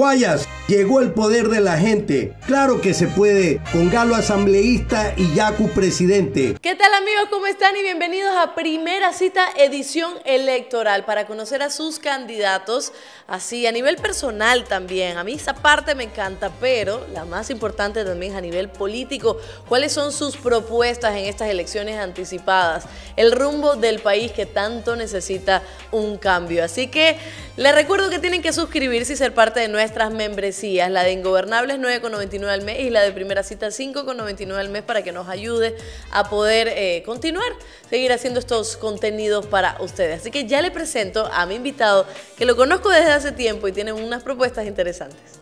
Guayas. Llegó el poder de la gente. Claro que se puede. Con Galo asambleísta y Yacu presidente. ¿Qué tal amigos? ¿Cómo están? Y bienvenidos a Primera Cita Edición Electoral para conocer a sus candidatos. Así, a nivel personal también. A mí esa parte me encanta, pero la más importante también es a nivel político. ¿Cuáles son sus propuestas en estas elecciones anticipadas? El rumbo del país que tanto necesita un cambio. Así que les recuerdo que tienen que suscribirse y ser parte de nuestras membresías la de Ingobernables 9,99 al mes y la de Primera Cita 5,99 al mes para que nos ayude a poder eh, continuar, seguir haciendo estos contenidos para ustedes. Así que ya le presento a mi invitado que lo conozco desde hace tiempo y tiene unas propuestas interesantes.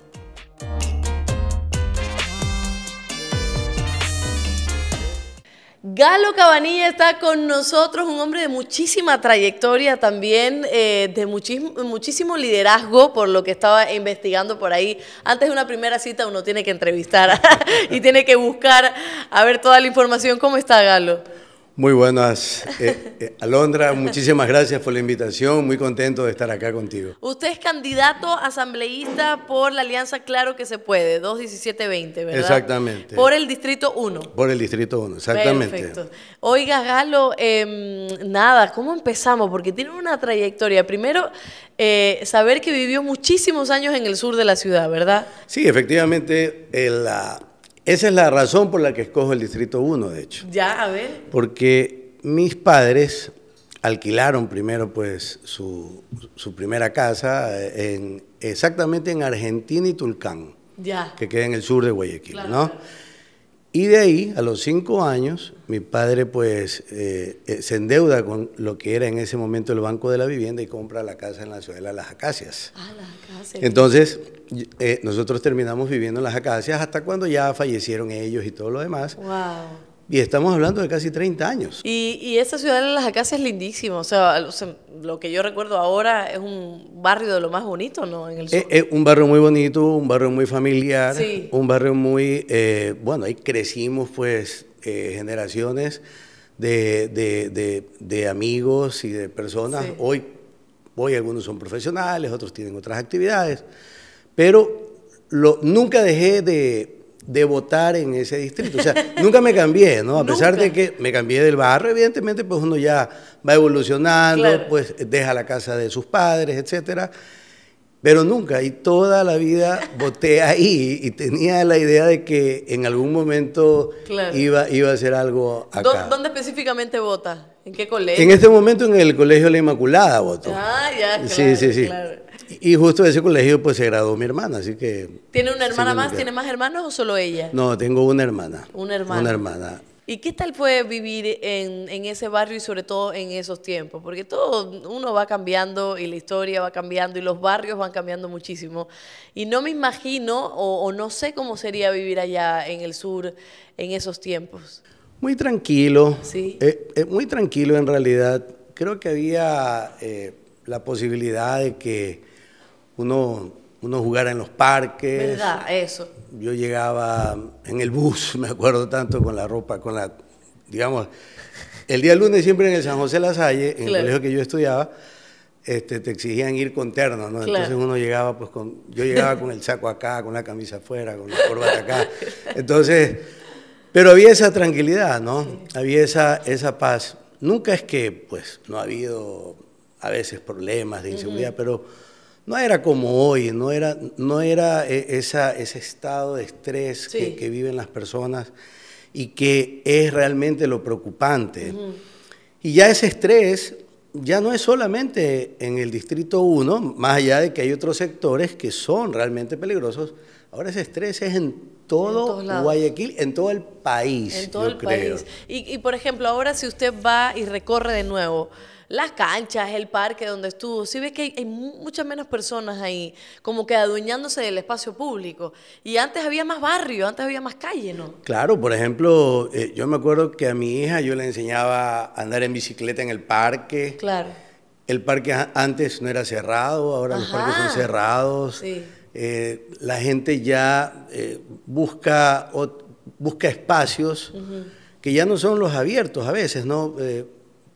Galo Cabanilla está con nosotros, un hombre de muchísima trayectoria también, eh, de muchísimo liderazgo, por lo que estaba investigando por ahí. Antes de una primera cita uno tiene que entrevistar y tiene que buscar a ver toda la información. ¿Cómo está Galo? Muy buenas. Eh, eh, Alondra, muchísimas gracias por la invitación. Muy contento de estar acá contigo. Usted es candidato asambleísta por la Alianza Claro que se puede, 21720, ¿verdad? Exactamente. Por el Distrito 1. Por el Distrito 1, exactamente. Oiga, Galo, em, nada, ¿cómo empezamos? Porque tiene una trayectoria. Primero, eh, saber que vivió muchísimos años en el sur de la ciudad, ¿verdad? Sí, efectivamente, la esa es la razón por la que escojo el Distrito 1, de hecho. Ya, a ver. Porque mis padres alquilaron primero pues su, su primera casa en, exactamente en Argentina y Tulcán, ya. que queda en el sur de Guayaquil, ¿no? Y de ahí, a los cinco años, mi padre pues eh, eh, se endeuda con lo que era en ese momento el Banco de la Vivienda y compra la casa en la de Las Acacias. Ah, Las Acacias. Entonces, eh, nosotros terminamos viviendo en Las Acacias hasta cuando ya fallecieron ellos y todo lo demás. Wow. Y estamos hablando de casi 30 años. Y, y esta ciudad de las Acacias es lindísima. O sea, lo que yo recuerdo ahora es un barrio de lo más bonito, ¿no? Es, eh, eh, un barrio muy bonito, un barrio muy familiar, un barrio muy... Eh, bueno, ahí crecimos pues generaciones de, amigos y de personas. Hoy, hoy algunos son profesionales, otros tienen otras actividades. Pero lo, nunca dejé de de votar en ese distrito. O sea, nunca me cambié, ¿no? A pesar de que me cambié del barrio, evidentemente, pues uno ya va evolucionando, pues deja la casa de sus padres, etcétera. Pero nunca, y toda la vida voté ahí y tenía la idea de que en algún momento iba, iba a ser algo acá. ¿Dónde específicamente vota? ¿En qué colegio? En este momento en el Colegio La Inmaculada voto. Ah, ya, Sí, sí, sí. Y justo de ese colegio pues se graduó mi hermana, así que... ¿Tiene una hermana más? ¿Tiene más hermanos o solo ella? No, tengo una hermana. Una hermana. Una hermana. ¿Y qué tal fue vivir en, ese barrio y sobre todo en esos tiempos? Porque todo, uno va cambiando y la historia va cambiando y los barrios van cambiando muchísimo. Y no me imagino o, no sé cómo sería vivir allá en el sur en esos tiempos. Muy tranquilo. Sí. Eh, eh, muy tranquilo en realidad. Creo que había... Eh, la posibilidad de que uno, uno jugara en los parques. ¿Verdad? Eso. Yo llegaba en el bus, me acuerdo tanto, con la ropa, con la, digamos, el día lunes siempre en el San José La Salle, en el colegio que yo estudiaba, este, te exigían ir con terno, ¿no? Entonces uno llegaba, pues con, yo llegaba con el saco acá, con la camisa afuera, con la corbata acá. Entonces, pero había esa tranquilidad, ¿no? Había esa, esa paz. Nunca es que, pues, no ha habido a veces problemas de inseguridad, pero no era como hoy, no era, no era eh, ese estado de estrés que, viven las personas y que es realmente lo preocupante. Y ya ese estrés ya no es solamente en el Distrito 1, más allá de que hay otros sectores que son realmente peligrosos, ahora ese estrés es en todo Guayaquil, en todo el país. En todo el país. y por ejemplo, ahora si usted va y recorre de nuevo, las canchas, el parque donde estuvo. Sí ves que hay, muchas menos personas ahí, como que adueñándose del espacio público. Y antes había más barrio, antes había más calle, ¿no? Claro, por ejemplo, eh, yo me acuerdo que a mi hija yo le enseñaba a andar en bicicleta en el parque. Claro. El parque antes no era cerrado, ahora los parques son cerrados. Eh, la gente ya eh, busca, busca espacios que ya no son los abiertos a veces, ¿no?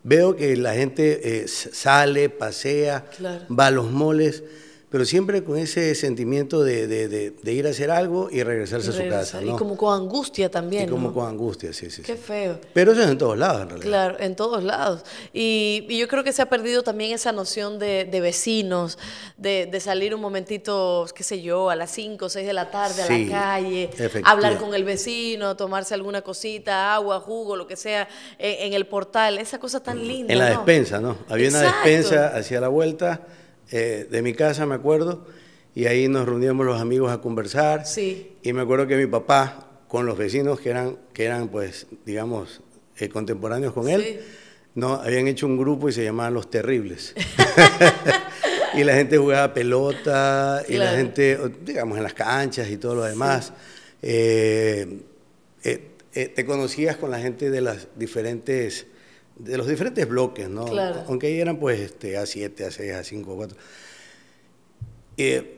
Veo que la gente eh, sale, pasea, va a los moles pero siempre con ese sentimiento de, de, de, ir a hacer algo y regresarse a su casa. ¿no? Y como con angustia también. Y como con angustia, sí, sí. Qué feo. Pero eso es en todos lados, en realidad. Claro, en todos lados. Y, y yo creo que se ha perdido también esa noción de, vecinos, de, salir un momentito, qué sé yo, a las 5 6 de la tarde a la calle, hablar con el vecino, tomarse alguna cosita, agua, jugo, lo que sea, en, el portal. Esa cosa tan linda. En la despensa, ¿no? Había una despensa hacia la vuelta eh, de mi casa, me acuerdo, y ahí nos reuníamos los amigos a conversar. Sí. Y me acuerdo que mi papá, con los vecinos que eran, que eran pues, digamos, eh, contemporáneos con él, no, habían hecho un grupo y se llamaban Los Terribles. y la gente jugaba pelota, y la gente, digamos, en las canchas y todo lo demás. Eh, te conocías con la gente de las diferentes de los diferentes bloques, ¿no? Aunque ahí eran pues A7, A6, A5, A4.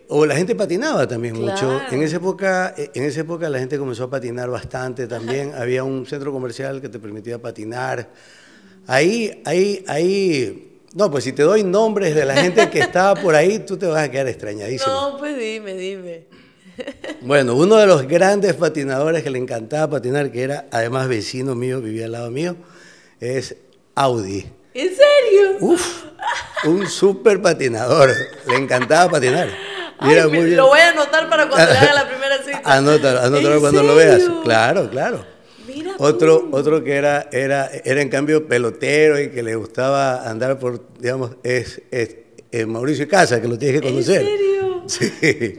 o la gente patinaba también mucho. En esa, época, eh, en esa época la gente comenzó a patinar bastante también. Había un centro comercial que te permitía patinar. Ahí, ahí, ahí... No, pues si te doy nombres de la gente que estaba por ahí, tú te vas a quedar extrañadísimo. No, pues dime, dime. Bueno, uno de los grandes patinadores que le encantaba patinar, que era además vecino mío, vivía al lado mío, es Audi. ¿En serio? Uf, un súper patinador. Le encantaba patinar. lo voy a anotar para cuando haga la primera cita. Anótalo, anótalo cuando lo veas. Claro, claro. Mira otro, otro que era, era, era en cambio pelotero y que le gustaba andar por, digamos, es, es, Mauricio Casa, que lo tienes que conocer. ¿En serio? Sí.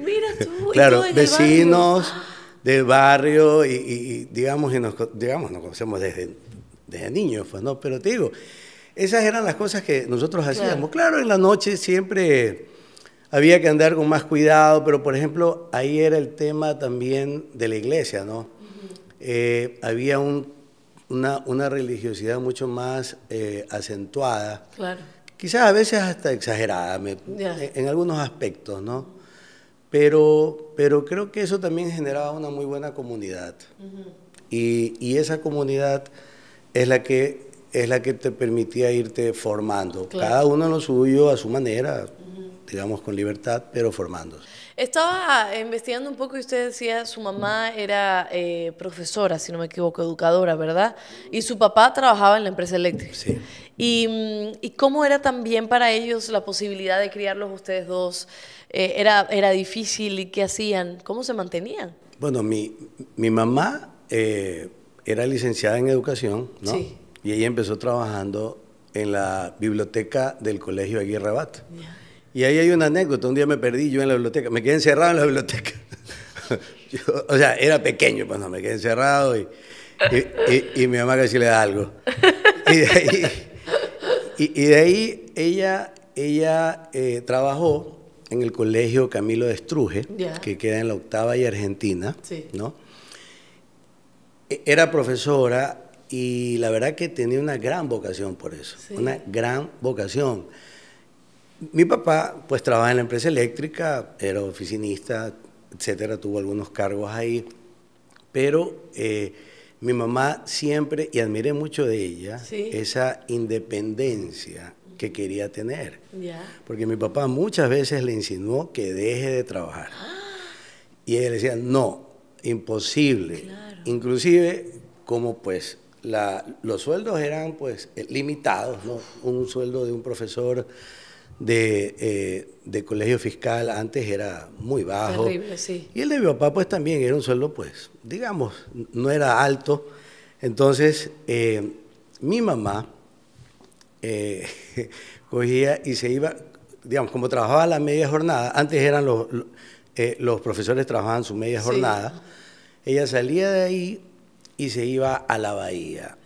Mira tú. Claro, vecinos del barrio y, digamos, y nos, digamos, nos conocemos desde desde niño, pues, ¿no? Pero te digo, esas eran las cosas que nosotros hacíamos. Claro, en la noche siempre había que andar con más cuidado, pero por ejemplo, ahí era el tema también de la iglesia, ¿no? Eh, había una, religiosidad mucho más eh, acentuada. Claro. Quizás a veces hasta exagerada en, algunos aspectos, ¿no? Pero, pero creo que eso también generaba una muy buena comunidad. y esa comunidad es la que, es la que te permitía irte formando, cada uno lo suyo, a su manera, digamos con libertad, pero formándose. Estaba eh, investigando un poco y usted decía, su mamá era eh, profesora, si no me equivoco, educadora, ¿verdad? Y su papá trabajaba en la empresa eléctrica. Mm, y, cómo era también para ellos la posibilidad de criarlos ustedes dos? Eh, era, ¿Era difícil? ¿Y qué hacían? ¿Cómo se mantenían? Bueno, mi, mamá era licenciada en educación, ¿no? Y ella empezó trabajando en la biblioteca del Colegio Aguirre Bat. Y ahí hay una anécdota, un día me perdí yo en la biblioteca, me quedé encerrado en la biblioteca. o sea, era pequeño, pues no, me quedé encerrado y, y, mi mamá casi le da algo. Y de ahí, ella, ella eh, trabajó en el colegio Camilo de Estruje, que queda en la octava y Argentina, ¿no? E-, era profesora y la verdad que tenía una gran vocación por eso, una gran vocación. Mi papá pues trabajaba en la empresa eléctrica, era oficinista, etcétera, tuvo algunos cargos ahí, pero eh, mi mamá siempre, y admiré mucho de ella, esa independencia que quería tener. Porque mi papá muchas veces le insinuó que deje de trabajar. Ah. Y ella decía, no, imposible. Inclusive, como pues la, los sueldos eran pues limitados, ¿no? un sueldo de un profesor de, eh, colegio fiscal antes era muy bajo. sí. Y el de mi papá pues también era un sueldo pues, digamos, no era alto. Entonces, eh, mi mamá eh, cogía y se iba, digamos, como trabajaba la media jornada, antes eran los eh, los profesores trabajaban su media jornada. Ella salía de ahí y se iba a la bahía.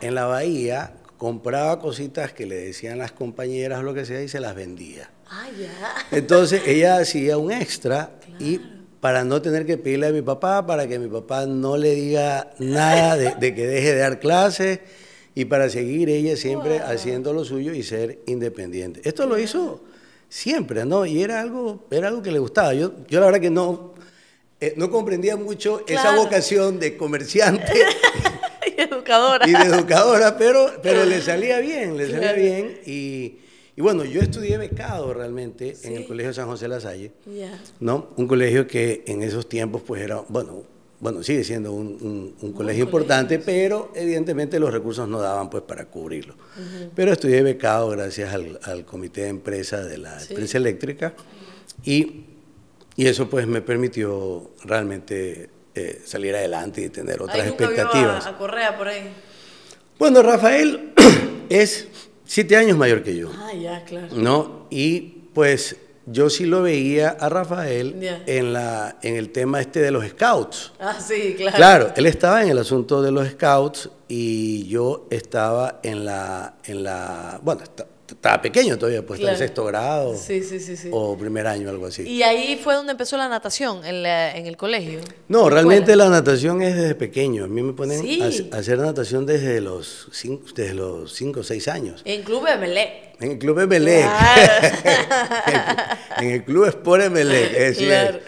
En la bahía compraba cositas que le decían las compañeras o lo que sea y se las vendía. Ah, ya. Entonces ella hacía un extra y para no tener que pedirle a mi papá, para que mi papá no le diga nada de, que deje de dar clases y para seguir ella siempre haciendo lo suyo y ser independiente. Esto lo hizo siempre, ¿no? Y era algo, era algo que le gustaba. Yo, yo la verdad que no, eh, no comprendía mucho esa vocación de comerciante. y educadora. Y de educadora, pero, pero le salía bien, le salía bien. Y, bueno, yo estudié becado realmente en el Colegio San José La Salle, ¿no? Un colegio que en esos tiempos pues era, bueno, bueno, sigue siendo un, colegio importante, pero evidentemente los recursos no daban pues para cubrirlo. Pero estudié becado gracias al, comité de empresa de la empresa eléctrica y, y, eso pues me permitió realmente eh, salir adelante y tener otras nunca expectativas. Vio a Correa por ahí. Bueno, Rafael es siete años mayor que yo. Ah, ya, claro. ¿No? Y pues yo sí lo veía a Rafael en, la, en el tema este de los scouts. Ah, sí, claro. Claro, él estaba en el asunto de los scouts y yo estaba en la, en la bueno, estaba pequeño todavía, pues en sexto grado o primer año, algo así. ¿Y ahí fue donde empezó la natación, en, en el colegio? No, realmente la natación es desde pequeño. A mí me ponen a, hacer natación desde los cinco desde los cinco o 6 años. En Club Emelec. En el Club Emelec. en el Club Sport Emelec, claro.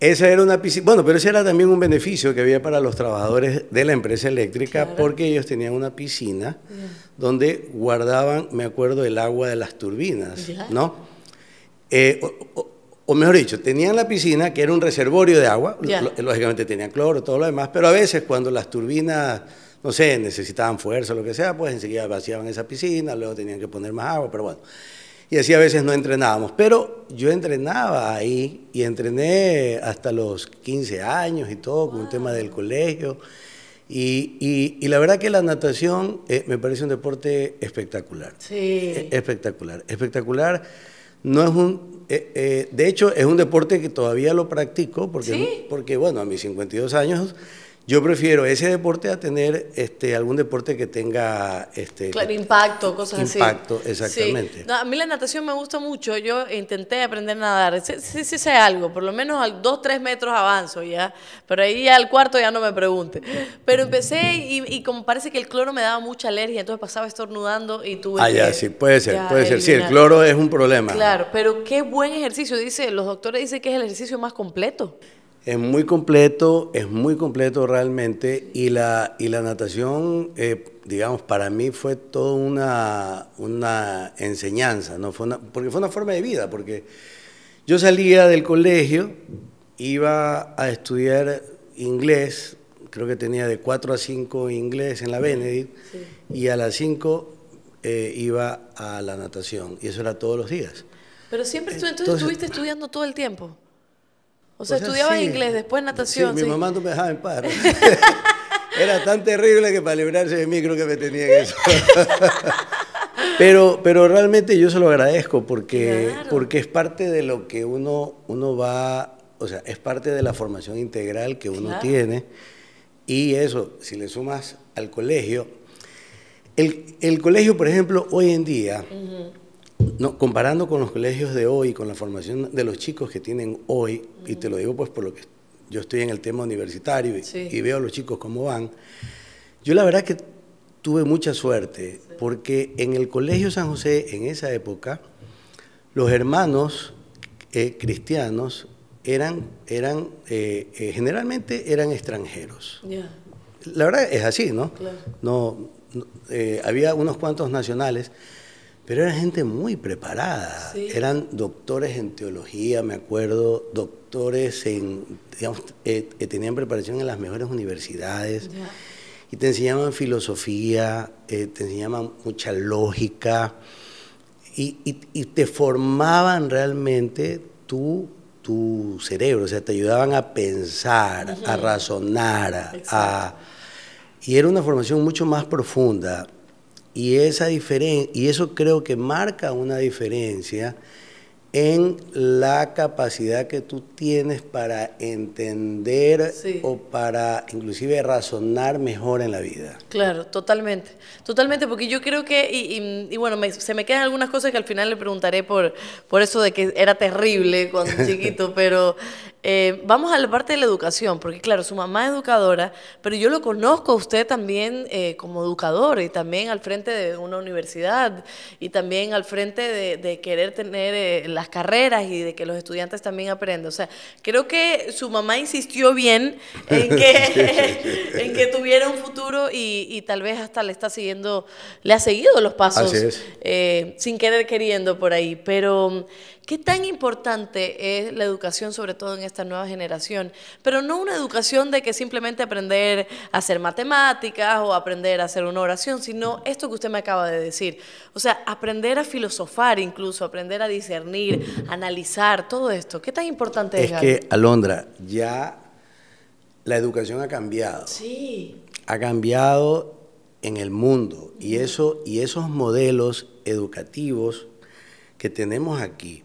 Esa era una piscina. Bueno, pero ese era también un beneficio que había para los trabajadores de la empresa eléctrica porque ellos tenían una piscina donde guardaban, me acuerdo, el agua de las turbinas, ¿no? Eh, o, mejor dicho, tenían la piscina que era un reservorio de agua, lógicamente tenían cloro, todo lo demás, pero a veces cuando las turbinas, no sé, necesitaban fuerza, o lo que sea, pues enseguida vaciaban esa piscina, luego tenían que poner más agua, pero bueno y así a veces no entrenábamos. Pero yo entrenaba ahí y entrené hasta los 15 años y todo, con un tema del colegio. Y, la verdad que la natación eh, me parece un deporte espectacular. Sí. E-, espectacular. Espectacular. No es un. Eh, eh, de hecho, es un deporte que todavía lo practico, porque, porque bueno, a mis 52 años yo prefiero ese deporte a tener este, algún deporte que tenga... Este, impacto, cosas así. Impacto, exactamente. a mí la natación me gusta mucho. Yo intenté aprender a nadar. Sí, sé algo. Por lo menos al 2, 3 metros avanzo ya. Pero ahí al cuarto ya no me pregunte. Pero empecé y, como parece que el cloro me daba mucha alergia, entonces pasaba estornudando y tuve Ah, ya, sí, puede ser, puede ser. Sí, el cloro es un problema. Claro, pero qué buen ejercicio. Dice, los doctores dicen que es el ejercicio más completo. Es muy completo, es muy completo realmente y la, y la natación, eh, digamos, para mí fue toda una, una enseñanza, ¿no? fue porque fue una forma de vida, porque yo salía del colegio, iba a estudiar inglés, creo que tenía de 4 a 5 inglés en la Benedict, y a las 5 eh, iba a la natación, y eso era todos los días. Pero siempre entonces, estuviste estudiando todo el tiempo. O sea, estudiabas inglés, después natación. Sí, mi mamá no me dejaba en paz. Era tan terrible que para librarse de mí creo que me tenía eso. pero, pero realmente yo se lo agradezco porque, porque es parte de lo que uno, uno va, o sea, es parte de la formación integral que uno tiene. Y eso, si le sumas al colegio, el, colegio, por ejemplo, hoy en día, no, comparando con los colegios de hoy, con la formación de los chicos que tienen hoy, y te lo digo pues por lo que yo estoy en el tema universitario y, veo a los chicos cómo van, yo la verdad que tuve mucha suerte, porque en el Colegio San José, en esa época, los hermanos eh, cristianos eran, eran eh, eh, generalmente eran extranjeros. La verdad es así, ¿no? no, no había unos cuantos nacionales pero era gente muy preparada. Eran doctores en teología, me acuerdo, doctores en, digamos, eh, tenían preparación en las mejores universidades. Y te enseñaban filosofía, eh, te enseñaban mucha lógica. Y, te formaban realmente tu, tu, cerebro. O sea, te ayudaban a pensar, a razonar, Y era una formación mucho más profunda. Y, esa diferen y eso creo que marca una diferencia en la capacidad que tú tienes para entender o para inclusive razonar mejor en la vida. Claro, totalmente, totalmente, porque yo creo que, y, bueno, se me quedan algunas cosas que al final le preguntaré por, por eso de que era terrible cuando chiquito, pero eh, vamos a la parte de la educación, porque claro, su mamá es educadora, pero yo lo conozco a usted también eh, como educador y también al frente de una universidad y también al frente de, querer tener eh, las carreras y de que los estudiantes también aprendan. O sea, creo que su mamá insistió bien en que, tuviera un futuro y, y, tal vez hasta le está siguiendo, le ha seguido los pasos sin querer queriendo por ahí. Pero ¿Qué tan importante es la educación, sobre todo en esta nueva generación? Pero no una educación de que simplemente aprender a hacer matemáticas o aprender a hacer una oración, sino esto que usted me acaba de decir. O sea, aprender a filosofar incluso, aprender a discernir, analizar, todo esto. ¿Qué tan importante es? Es que, Alondra, ya la educación ha cambiado. Sí. Ha cambiado en el mundo y, eso, y esos modelos educativos que tenemos aquí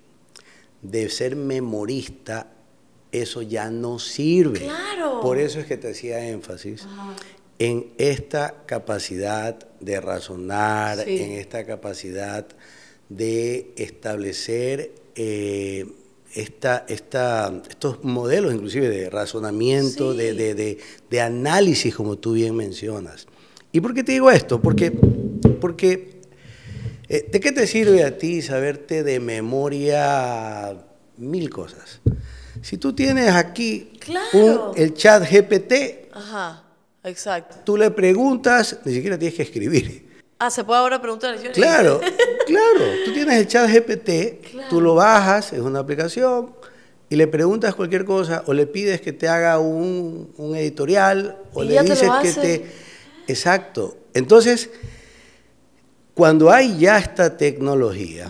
de ser memorista, eso ya no sirve. Claro. Por eso es que te hacía énfasis en esta capacidad de razonar, en esta capacidad de establecer eh, esta, estos modelos inclusive de razonamiento, de, análisis, como tú bien mencionas. ¿Y por qué te digo esto? Porque, porque eh, ¿De qué te sirve a ti saberte de memoria mil cosas? Si tú tienes aquí el chat GPT, tú le preguntas, ni siquiera tienes que escribir. Ah, se puede ahora preguntar. claro, claro. Tú tienes el chat GPT, tú lo bajas, es una aplicación, y le preguntas cualquier cosa, o le pides que te haga un, editorial, o le dices que te... Exacto. Entonces cuando hay ya esta tecnología,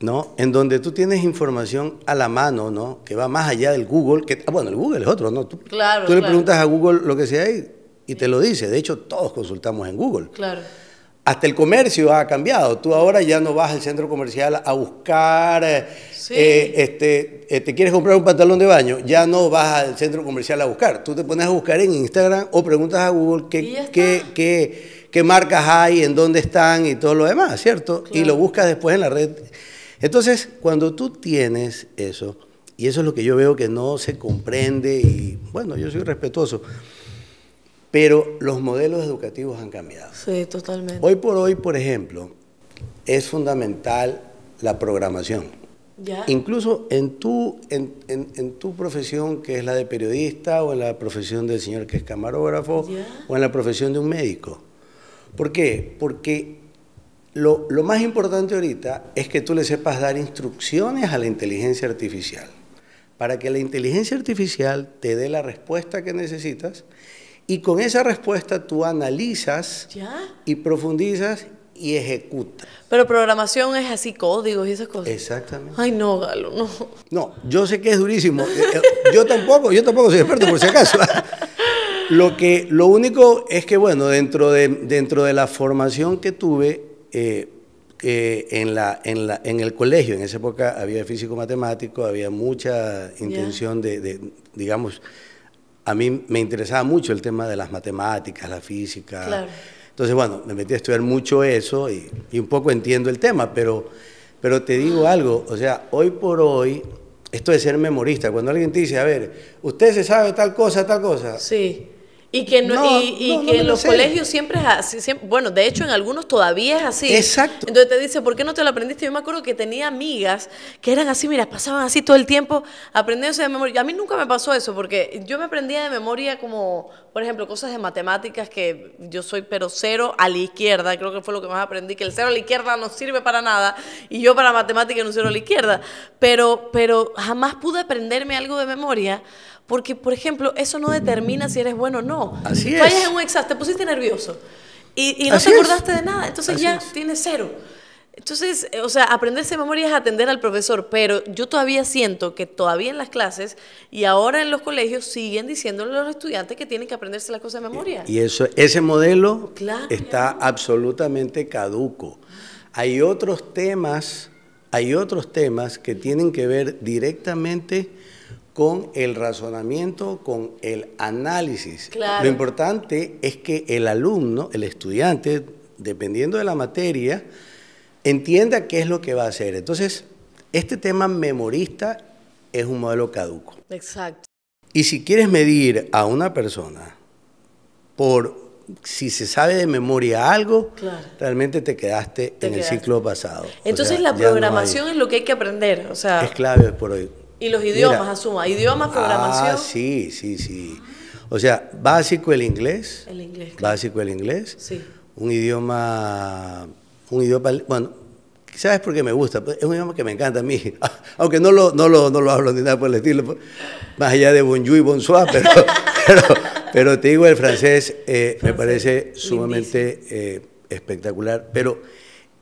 ¿no? En donde tú tienes información a la mano, ¿no? Que va más allá del Google, que, ah, bueno, el Google es otro, ¿no? Tú, tú le preguntas a Google lo que sea y, y te lo dice. De hecho, todos consultamos en Google. Claro. Hasta el comercio ha cambiado. Tú ahora ya no vas al centro comercial a buscar, eh, eh, este, eh, te quieres comprar un pantalón de baño, ya no vas al centro comercial a buscar. Tú te pones a buscar en Instagram o preguntas a Google qué, qué, qué qué marcas hay, en dónde están y todo lo demás, ¿cierto? Y lo buscas después en la red. Entonces, cuando tú tienes eso, y eso es lo que yo veo que no se comprende, y bueno, yo soy respetuoso, pero los modelos educativos han cambiado. Sí, totalmente. Hoy por hoy, por ejemplo, es fundamental la programación. Incluso en tu, en, tu profesión, que es la de periodista, o en la profesión del señor que es camarógrafo, o en la profesión de un médico. ¿Por qué? Porque lo, más importante ahorita es que tú le sepas dar instrucciones a la inteligencia artificial, para que la inteligencia artificial te dé la respuesta que necesitas y con esa respuesta tú analizas y profundizas y ejecutas. Pero programación es así, códigos y esas cosas. Exactamente. Ay, no, Galo, no. No, yo sé que es durísimo. Eh, eh, yo tampoco, yo tampoco soy experto por si acaso. Lo, que, lo único es que, bueno, dentro de, dentro de la formación que tuve eh, en, en, el colegio, en esa época había físico-matemático, había mucha intención de, digamos, a mí me interesaba mucho el tema de las matemáticas, la física. Entonces, bueno, me metí a estudiar mucho eso y, un poco entiendo el tema, pero, pero te digo ah. algo, o sea, hoy por hoy, esto de ser memorista, cuando alguien te dice, a ver, usted se sabe tal cosa, tal cosa. Sí. Y que, en los colegios siempre es así, bueno, de hecho en algunos todavía es así. Exacto. Entonces te dice, ¿por qué no te lo aprendiste? Yo me acuerdo que tenía amigas que eran así, mira, pasaban así todo el tiempo aprendiéndose de memoria. A mí nunca me pasó eso, porque yo me aprendía de memoria como, por ejemplo, cosas de matemáticas que yo soy pero cero a la izquierda, creo que fue lo que más aprendí, que el cero a la izquierda no sirve para nada, y yo para matemáticas no cero a la izquierda. Pero, pero jamás pude aprenderme algo de memoria porque, por ejemplo, eso no determina si eres bueno o no. Así es. en un examen, te pusiste nervioso y, no te acordaste de nada, entonces ya tienes cero. Entonces, eh, o sea, aprenderse memoria es atender al profesor, pero yo todavía siento que todavía en las clases y ahora en los colegios siguen diciéndole a los estudiantes que tienen que aprenderse las cosas de memoria. Y eso, ese modelo está absolutamente caduco. Hay otros temas, hay otros temas que tienen que ver directamente con el razonamiento, con el análisis. Lo importante es que el alumno, el estudiante, dependiendo de la materia, entienda qué es lo que va a hacer. Entonces, este tema memorista es un modelo caduco. Exacto. Y si quieres medir a una persona por si se sabe de memoria algo, realmente te quedaste en el ciclo pasado. Entonces la programación es lo que hay que aprender. O sea, es clave por hoy. Y los idiomas, asuma. Idiomas, ah, programación. Ah, sí, sí, sí. O sea, básico el inglés. El inglés. Básico el inglés. Sí. Un idioma. Un idioma. Bueno, ¿sabes por qué me gusta? Es un idioma que me encanta a mí. Aunque no lo, no lo, no lo hablo ni nada por el estilo. Pues, más allá de bonjour y bonsoir, pero, pero, te digo, el francés, eh, me parece sumamente eh, espectacular. Pero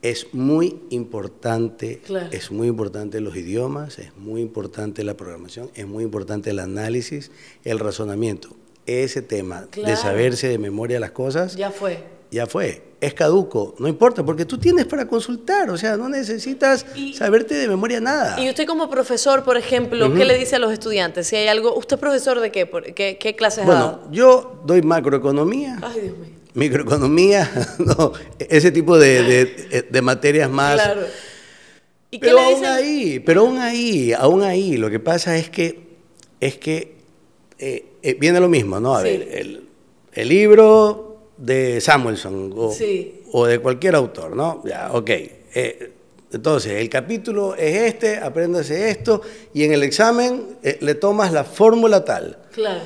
es muy importante, es muy importante los idiomas, es muy importante la programación, es muy importante el análisis, el razonamiento. Ese tema de saberse de memoria las cosas. Ya fue. Ya fue. Es caduco, no importa, porque tú tienes para consultar, o sea, no necesitas saberte de memoria nada. Y usted como profesor, por ejemplo, ¿qué le dice a los estudiantes? Si hay algo, ¿usted es profesor de qué? ¿Qué, qué clases da? Bueno, yo doy macroeconomía. Ay, Dios mío microeconomía, no, ese tipo de, materias más. Claro. pero aún ahí, pero aún ahí, aún ahí, lo que pasa es que, es que eh, eh, viene lo mismo, ¿no? A ver, el, libro de Samuelson o, de cualquier autor, ¿no? Ya, ok. Eh, entonces, el capítulo es este, apréndase esto, y en el examen le tomas la fórmula tal. Claro.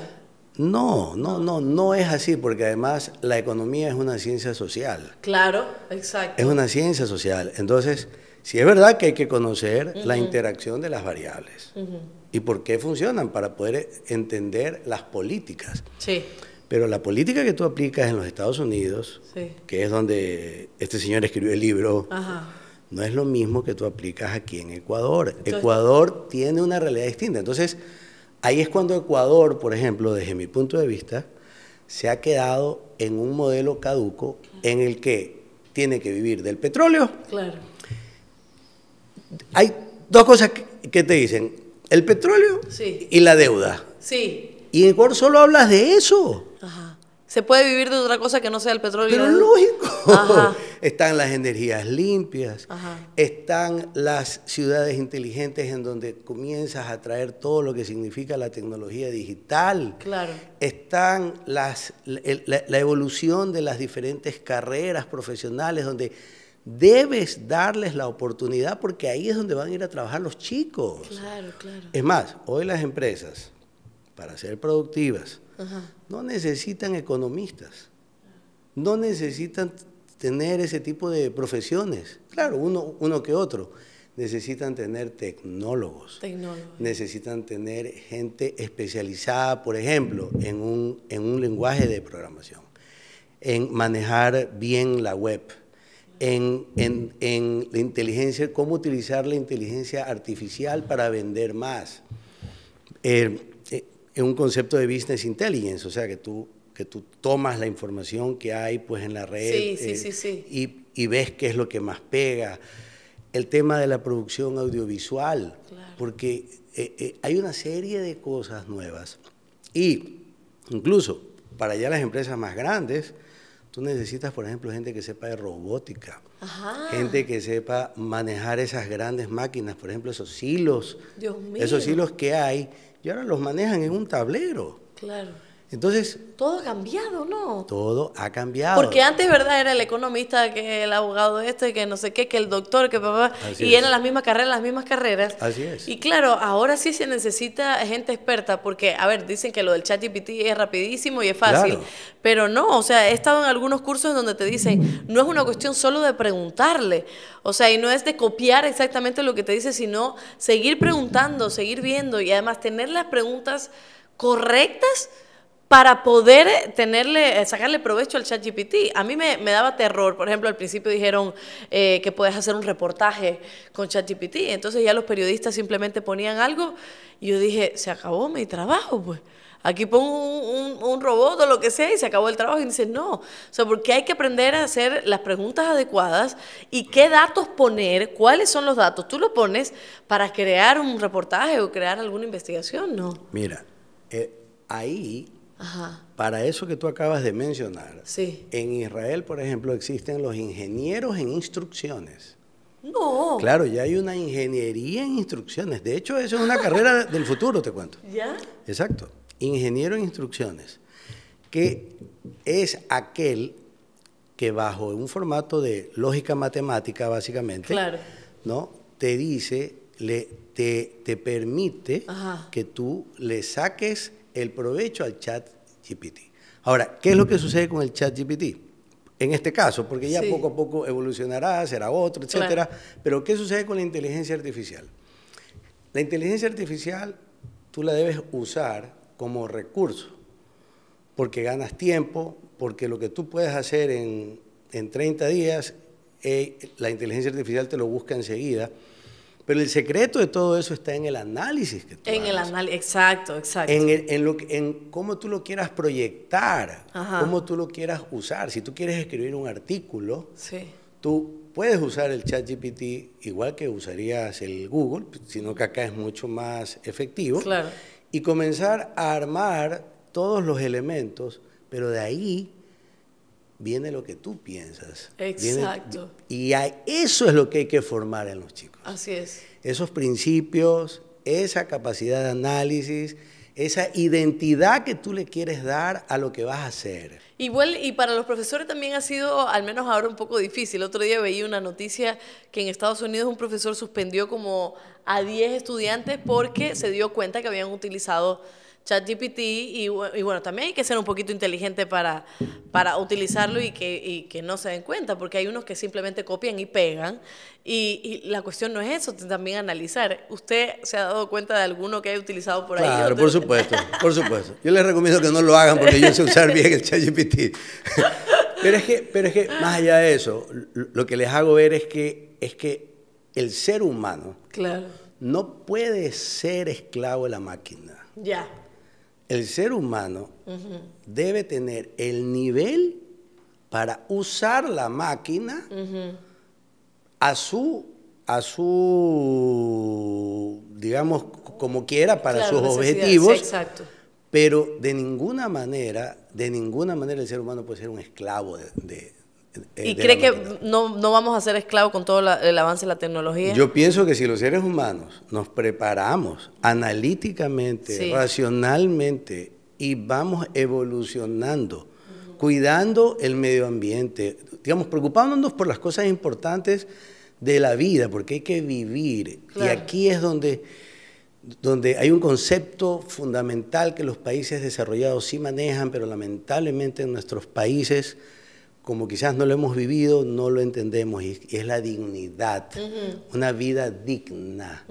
No, no, no, no es así, porque además la economía es una ciencia social. Claro, exacto. Es una ciencia social. Entonces, sí es verdad que hay que conocer la interacción de las variables y por qué funcionan para poder entender las políticas. Sí. Pero la política que tú aplicas en los Estados Unidos, que es donde este señor escribió el libro, no es lo mismo que tú aplicas aquí en Ecuador. Ecuador tiene una realidad distinta. Entonces, Ahí es cuando Ecuador, por ejemplo, desde mi punto de vista, se ha quedado en un modelo caduco en el que tiene que vivir del petróleo. Claro. Hay dos cosas que te dicen, el petróleo y la deuda. Sí. Y en Ecuador solo hablas de eso. Ajá. Se puede vivir de otra cosa que no sea el petróleo. Pero lógico. Están las energías limpias, están las ciudades inteligentes en donde comienzas a traer todo lo que significa la tecnología digital. Claro. Están las, la, la evolución de las diferentes carreras profesionales donde debes darles la oportunidad porque ahí es donde van a ir a trabajar los chicos. Claro, claro. Es más, hoy las empresas, para ser productivas, no necesitan economistas, no necesitan tener ese tipo de profesiones, claro, uno, que otro, necesitan tener tecnólogos, necesitan tener gente especializada, por ejemplo, en un, lenguaje de programación, en manejar bien la web, en, la inteligencia, cómo utilizar la inteligencia artificial para vender más. Eh, es un concepto de business intelligence, o sea, que tú, que tú tomas la información que hay pues, en la red eh, Y, ves qué es lo que más pega. El tema de la producción audiovisual, porque eh, eh, hay una serie de cosas nuevas. Y incluso para ya las empresas más grandes, Tú necesitas, por ejemplo, gente que sepa de robótica, gente que sepa manejar esas grandes máquinas, por ejemplo, esos hilos, esos hilos que hay y ahora los manejan en un tablero. Claro. Entonces... Todo ha cambiado, ¿no? Todo ha cambiado. Porque antes, ¿verdad? Era el economista, que el abogado este, que no sé qué, que el doctor, que papá... y eran las mismas carreras, las mismas carreras. Así es. Y claro, ahora sí se necesita gente experta, porque, a ver, dicen que lo del chat GPT es rapidísimo y es fácil. Pero no, o sea, he estado en algunos cursos donde te dicen, no es una cuestión solo de preguntarle. O sea, y no es de copiar exactamente lo que te dice, sino seguir preguntando, seguir viendo y además tener las preguntas correctas para poder tenerle, eh, sacarle provecho al ChatGPT. A mí me, daba terror, por ejemplo, al principio dijeron eh, que puedes hacer un reportaje con ChatGPT, entonces ya los periodistas simplemente ponían algo y yo dije, se acabó mi trabajo, pues. Aquí pongo un, robot o lo que sea y se acabó el trabajo. Y dice, no. O sea, porque hay que aprender a hacer las preguntas adecuadas y qué datos poner, cuáles son los datos. Tú lo pones para crear un reportaje o crear alguna investigación, ¿no? Mira, eh, ahí para eso que tú acabas de mencionar, en Israel, por ejemplo, existen los ingenieros en instrucciones. No. Claro, ya hay una ingeniería en instrucciones. De hecho, eso es una carrera del futuro, te cuento. ¿Ya? Exacto. Ingeniero en instrucciones, que es aquel que bajo un formato de lógica matemática, básicamente, ¿no? te dice, le, te, permite que tú le saques el provecho al chat GPT. Ahora, ¿qué es lo que sucede con el chat GPT? En este caso, porque ya poco a poco evolucionará, será otro, etcétera. Pero, ¿qué sucede con la inteligencia artificial? La inteligencia artificial tú la debes usar como recurso, porque ganas tiempo, porque lo que tú puedes hacer en, 30 días, eh, la inteligencia artificial te lo busca enseguida pero el secreto de todo eso está en el análisis que tú En el análisis, exacto, exacto. En, el, en, lo, en cómo tú lo quieras proyectar, cómo tú lo quieras usar. Si tú quieres escribir un artículo, sí. tú puedes usar el ChatGPT igual que usarías el Google, sino que acá es mucho más efectivo. Claro. Y comenzar a armar todos los elementos, pero de ahí viene lo que tú piensas. Exacto. y eso es lo que hay que formar en los chicos. Así es. Esos principios, esa capacidad de análisis, esa identidad que tú le quieres dar a lo que vas a hacer. Igual, y para los profesores también ha sido, al menos ahora, un poco difícil. otro día veía una noticia que en Estados Unidos un profesor suspendió como a 10 estudiantes porque se dio cuenta que habían utilizado ChatGPT y, y, bueno, también hay que ser un poquito inteligente para, para utilizarlo y que, no se den cuenta, porque hay unos que simplemente copian y pegan y, la cuestión no es eso, también analizar. ¿Usted se ha dado cuenta de alguno que haya utilizado por ahí? Claro, por supuesto, por supuesto. Yo les recomiendo que no lo hagan porque yo sé usar bien el ChatGPT. Pero es que, pero es que más allá de eso, lo que les hago ver es que, es que el ser humano claro. no puede ser esclavo de la máquina. Ya el ser humano debe tener el nivel para usar la máquina a su a su digamos como quiera para sus objetivos. Pero de ninguna manera, de ninguna manera el ser humano puede ser un esclavo de, eh, ¿Y cree que no, vamos a ser esclavos con todo el avance de la tecnología? Yo pienso que si los seres humanos nos preparamos analíticamente, racionalmente y vamos evolucionando, cuidando el medio ambiente, digamos, preocupándonos por las cosas importantes de la vida, porque hay que vivir. Y aquí es donde, donde hay un concepto fundamental que los países desarrollados sí manejan, pero lamentablemente en nuestros países como quizás no lo hemos vivido, no lo entendemos, y es la dignidad, una vida digna.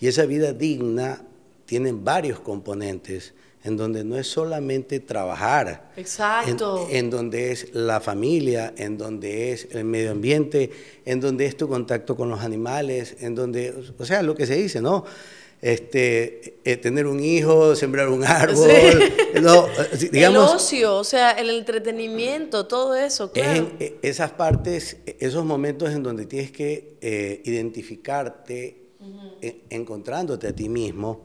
Y esa vida digna tiene varios componentes, en donde no es solamente trabajar, Exacto. en, donde es la familia, en donde es el medio ambiente, en donde es tu contacto con los animales, en donde, o sea, lo que se dice, ¿no? este, eh, tener un hijo, sembrar un árbol, eh, el ocio, o sea, el entretenimiento, todo eso. Claro. Eh, esas partes, esos momentos en donde tienes que identificarte, encontrándote a ti mismo,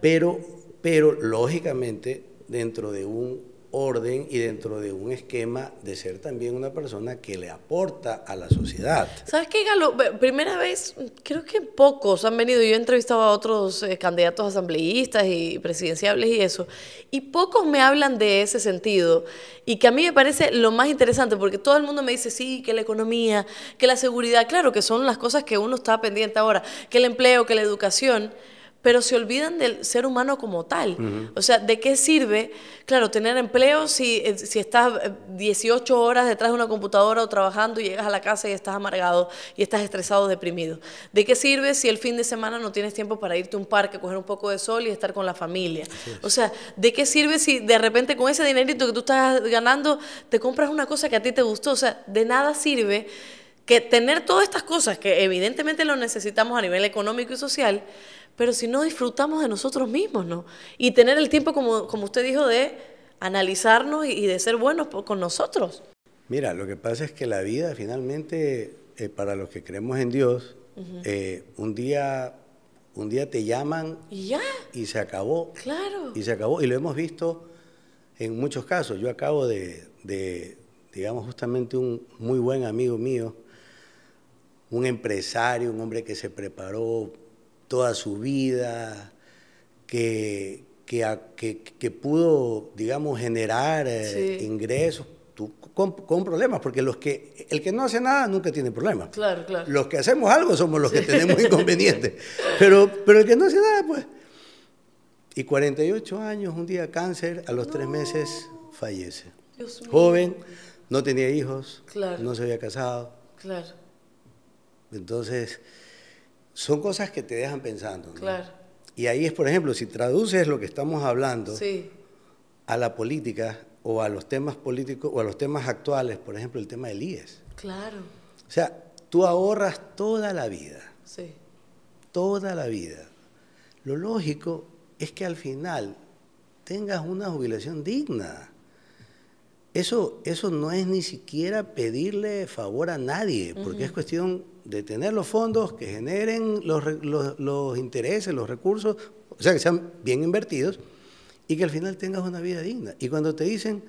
pero, pero lógicamente dentro de un orden y dentro de un esquema de ser también una persona que le aporta a la sociedad. ¿Sabes qué, Galo? Primera vez, creo que pocos han venido. Yo he entrevistado a otros eh, candidatos asambleístas y presidenciables y eso, y pocos me hablan de ese sentido. Y que a mí me parece lo más interesante, porque todo el mundo me dice, sí, que la economía, que la seguridad, claro que son las cosas que uno está pendiente ahora, que el empleo, que la educación pero se olvidan del ser humano como tal. O sea, ¿de qué sirve, claro, tener empleo si, eh, si estás 18 eh, horas detrás de una computadora o trabajando y llegas a la casa y estás amargado y estás estresado, deprimido? ¿De qué sirve si el fin de semana no tienes tiempo para irte a un parque, coger un poco de sol y estar con la familia? O sea, ¿de qué sirve si de repente con ese dinerito que tú estás ganando te compras una cosa que a ti te gustó? O sea, de nada sirve que tener todas estas cosas que evidentemente lo necesitamos a nivel económico y social, pero si no disfrutamos de nosotros mismos, ¿no? Y tener el tiempo, como, como usted dijo, de analizarnos y de ser buenos con nosotros. Mira, lo que pasa es que la vida finalmente, eh, para los que creemos en Dios, eh, un día... Un día te llaman y ya. Y se acabó. Claro. Y se acabó. Y lo hemos visto en muchos casos. Yo acabo de, de digamos, justamente un muy buen amigo mío, un empresario, un hombre que se preparó toda su vida, que, que, pudo, digamos, generar eh, ingresos con, problemas, porque los que, el que no hace nada nunca tiene problemas. Claro, claro. Los que hacemos algo somos los que tenemos inconvenientes, pero, pero el que no hace nada, pues... Y 48 años, un día cáncer, a los tres meses fallece. Joven, no tenía hijos, no se había casado. Claro. Entonces, son cosas que te dejan pensando. Claro. Y ahí es, por ejemplo, si traduces lo que estamos hablando a la política o a los temas políticos o a los temas actuales, por ejemplo, el tema del IES. Claro. O sea, tú ahorras toda la vida. Sí. Toda la vida. Lo lógico es que al final tengas una jubilación digna. Eso, eso no es ni siquiera pedirle favor a nadie, porque es cuestión de tener los fondos que generen los, los, intereses, los recursos, o sea, que sean bien invertidos y que al final tengas una vida digna. Y cuando te dicen,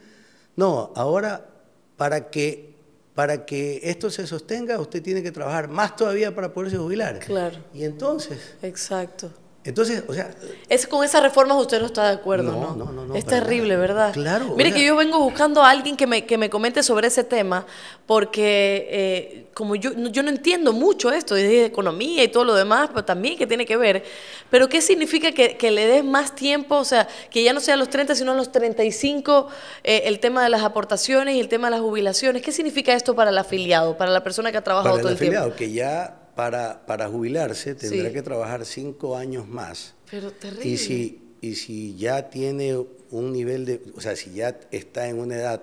no, ahora para que, para que esto se sostenga, usted tiene que trabajar más todavía para poderse jubilar. Claro. Y entonces... Exacto. Entonces, o sea... Es con esas reformas usted no está de acuerdo, ¿no? No, no, no. es terrible, ¿verdad? Claro. Mire que yo vengo buscando a alguien que me, que me comente sobre ese tema, porque eh, como yo, yo no entiendo mucho esto, de economía y todo lo demás, pero también que tiene que ver, pero ¿qué significa que, le des más tiempo? O sea, que ya no sea a los 30, sino a los 35 eh, el tema de las aportaciones y el tema de las jubilaciones. ¿Qué significa esto para el afiliado, para la persona que ha trabajado todo el, el afiliado, que ya para, jubilarse tendrá que trabajar cinco años más. Pero terrible. Y si, y si ya tiene un nivel de, o sea, si ya está en una edad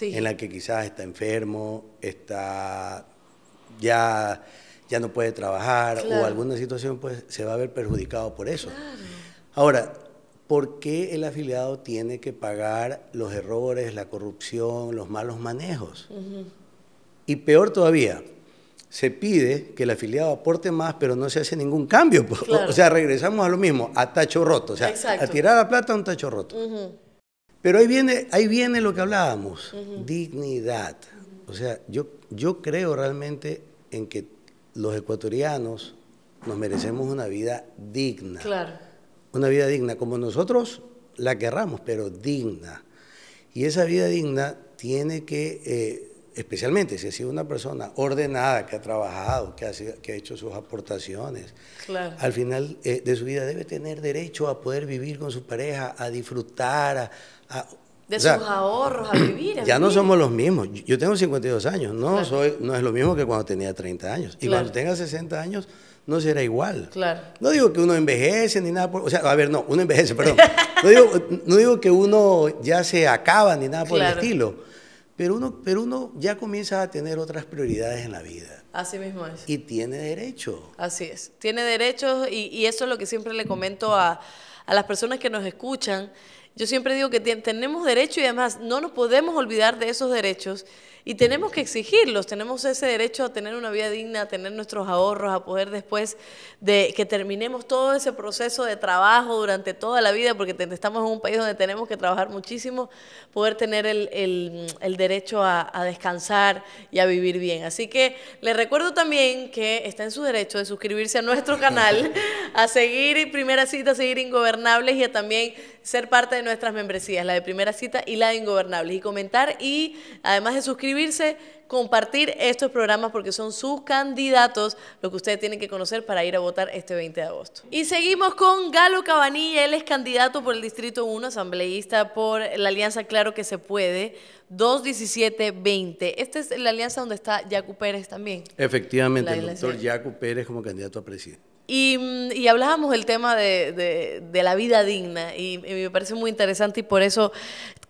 en la que quizás está enfermo, está ya, ya no puede trabajar o alguna situación, pues se va a ver perjudicado por eso. Ahora, ¿por qué el afiliado tiene que pagar los errores, la corrupción, los malos manejos? Y peor todavía, se pide que el afiliado aporte más, pero no se hace ningún cambio. O sea, regresamos a lo mismo, a tacho roto. O sea, a tirar la plata a un tacho roto. Pero ahí viene, ahí viene lo que hablábamos, dignidad. O sea, yo, yo creo realmente en que los ecuatorianos nos merecemos una vida digna. Claro. Una vida digna, como nosotros la querramos, pero digna. Y esa vida digna tiene que eh, especialmente si ha sido una persona ordenada, que ha trabajado, que ha, hecho sus aportaciones, al final eh, de su vida debe tener derecho a poder vivir con su pareja, a disfrutar, de sus ahorros, a vivir. ya no somos los mismos. Yo tengo 52 años, no, soy, no es lo mismo que cuando tenía 30 años. Y cuando tenga 60 años no será igual. Claro. No digo que uno envejece ni nada por, o sea, a ver, no, uno envejece, perdón. no digo que uno ya se acaba ni nada por el estilo pero uno, pero uno ya comienza a tener otras prioridades en la vida. Así mismo es. Y tiene derecho. Así es. Tiene derechos y, y eso es lo que siempre le comento a, a las personas que nos escuchan. Yo siempre digo que tenemos derecho y además no nos podemos olvidar de esos derechos y tenemos que exigirlos, tenemos ese derecho a tener una vida digna, a tener nuestros ahorros, a poder después de que terminemos todo ese proceso de trabajo durante toda la vida, porque estamos en un país donde tenemos que trabajar muchísimo, poder tener el, derecho a, a, descansar y a vivir bien. Así que les recuerdo también que está en su derecho de suscribirse a nuestro canal, a seguir Primera Cita, a seguir Ingobernables y a también ser parte de nuestras membresías, la de Primera Cita y la de Ingobernables, y comentar y además de suscribirse, suscribirse, compartir estos programas porque son sus candidatos lo que ustedes tienen que conocer para ir a votar este 20 de agosto. Y seguimos con Galo Cabanilla, él es candidato por el Distrito 1, asambleísta por la Alianza Claro que se puede, 21720. Esta es la alianza donde está Yacu Pérez también. Efectivamente, el doctor Yacu Pérez como candidato a presidente. Y, mm, hablábamos del tema de, la vida digna y, me parece muy interesante y por eso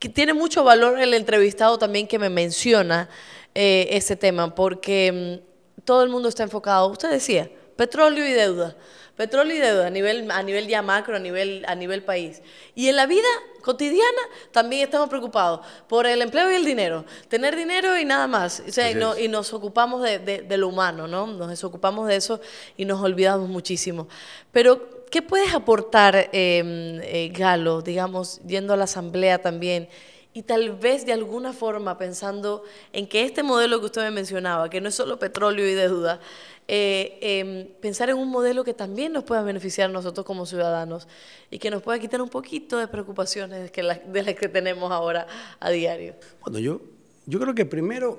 que tiene mucho valor el entrevistado también que me menciona eh, ese tema, porque mm, todo el mundo está enfocado, usted decía, petróleo y deuda, petróleo y deuda a nivel, a nivel ya macro, a nivel, a nivel país. Y en la vida cotidiana también estamos preocupados por el empleo y el dinero, tener dinero y nada más. O sea, y, no, y, nos ocupamos de, lo humano, ¿no? Nos desocupamos de eso y nos olvidamos muchísimo. Pero ¿Qué puedes aportar, em, eh, Galo, digamos, yendo a la asamblea también? Y tal vez de alguna forma pensando en que este modelo que usted me mencionaba, que no es solo petróleo y deuda, eh, em, pensar en un modelo que también nos pueda beneficiar nosotros como ciudadanos y que nos pueda quitar un poquito de preocupaciones de las que tenemos ahora a diario. Bueno, yo, yo creo que primero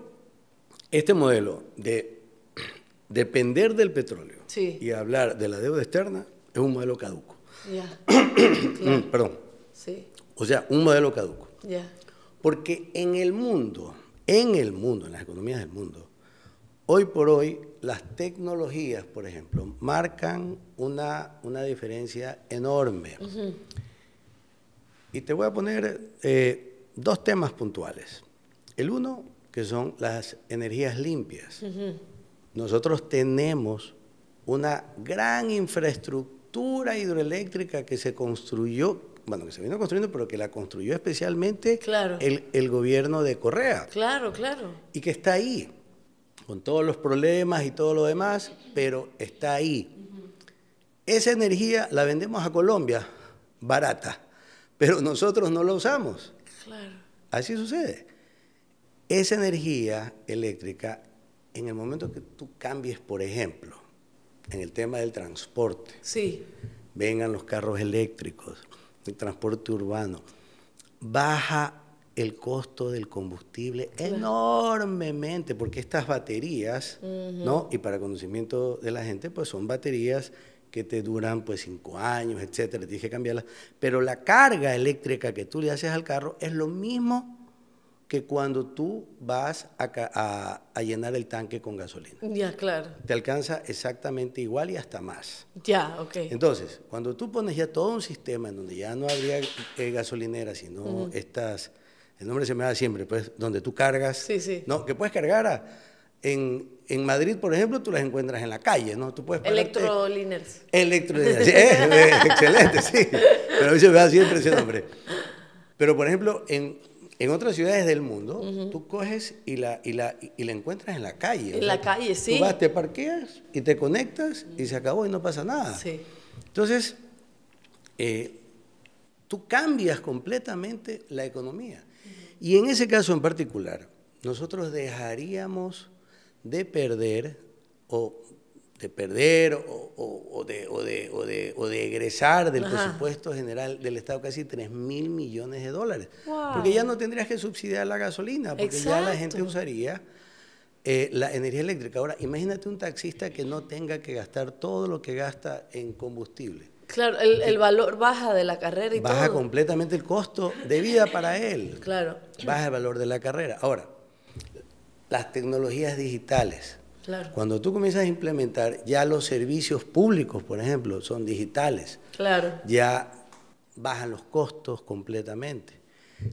este modelo de depender del petróleo y hablar de la deuda externa es un modelo caduco. Mm, perdón. Sí. O sea, un modelo caduco. Porque en el mundo, en el mundo, en las economías del mundo, hoy por hoy las tecnologías, por ejemplo, marcan una, una diferencia enorme. Y te voy a poner eh, dos temas puntuales. El uno, que son las energías limpias. Nosotros tenemos una gran infraestructura estructura hidroeléctrica que se construyó, bueno, que se vino construyendo, pero que la construyó especialmente el, gobierno de Correa. Claro, claro. Y que está ahí, con todos los problemas y todo lo demás, pero está ahí. Esa energía la vendemos a Colombia, barata, pero nosotros no la usamos. Así sucede. Esa energía eléctrica, en el momento que tú cambies, por ejemplo, en el tema del transporte. Sí. Vengan los carros eléctricos, el transporte urbano. Baja el costo del combustible enormemente, porque estas baterías, ¿no? Y para conocimiento de la gente, pues son baterías que te duran pues cinco años, etcétera, tienes que cambiarlas. Pero la carga eléctrica que tú le haces al carro es lo mismo que cuando tú vas a, llenar el tanque con gasolina. Ya, claro. Te alcanza exactamente igual y hasta más. Ya, ok. Entonces, cuando tú pones ya todo un sistema en donde ya no habría eh, gasolinera, gasolineras, sino estas, el nombre se me da siempre, pues, donde tú cargas. Sí, sí. No, que puedes cargar a, en, Madrid, por ejemplo, tú las encuentras en la calle, ¿no? Tú puedes Electroliners. Electroliners, eh, eh, excelente, sí. Pero a mí se me da siempre ese nombre. Pero, por ejemplo, en en otras ciudades del mundo, tú coges y la, y, y la encuentras en la calle. En la calle, sí. Tú vas, te parqueas y te conectas y se acabó y no pasa nada. Sí. Entonces, eh, tú cambias completamente la economía. Y en ese caso en particular, nosotros dejaríamos de perder o de perder o, de, egresar del presupuesto general del Estado casi 3 mil millones de dólares. Porque ya no tendrías que subsidiar la gasolina, porque ya la gente usaría eh, la energía eléctrica. Ahora, imagínate un taxista que no tenga que gastar todo lo que gasta en combustible. Claro, el, valor baja de la carrera y Baja completamente el costo de vida para él. Claro. Baja el valor de la carrera. Ahora, las tecnologías digitales cuando tú comienzas a implementar, ya los servicios públicos, por ejemplo, son digitales. Claro. Ya bajan los costos completamente.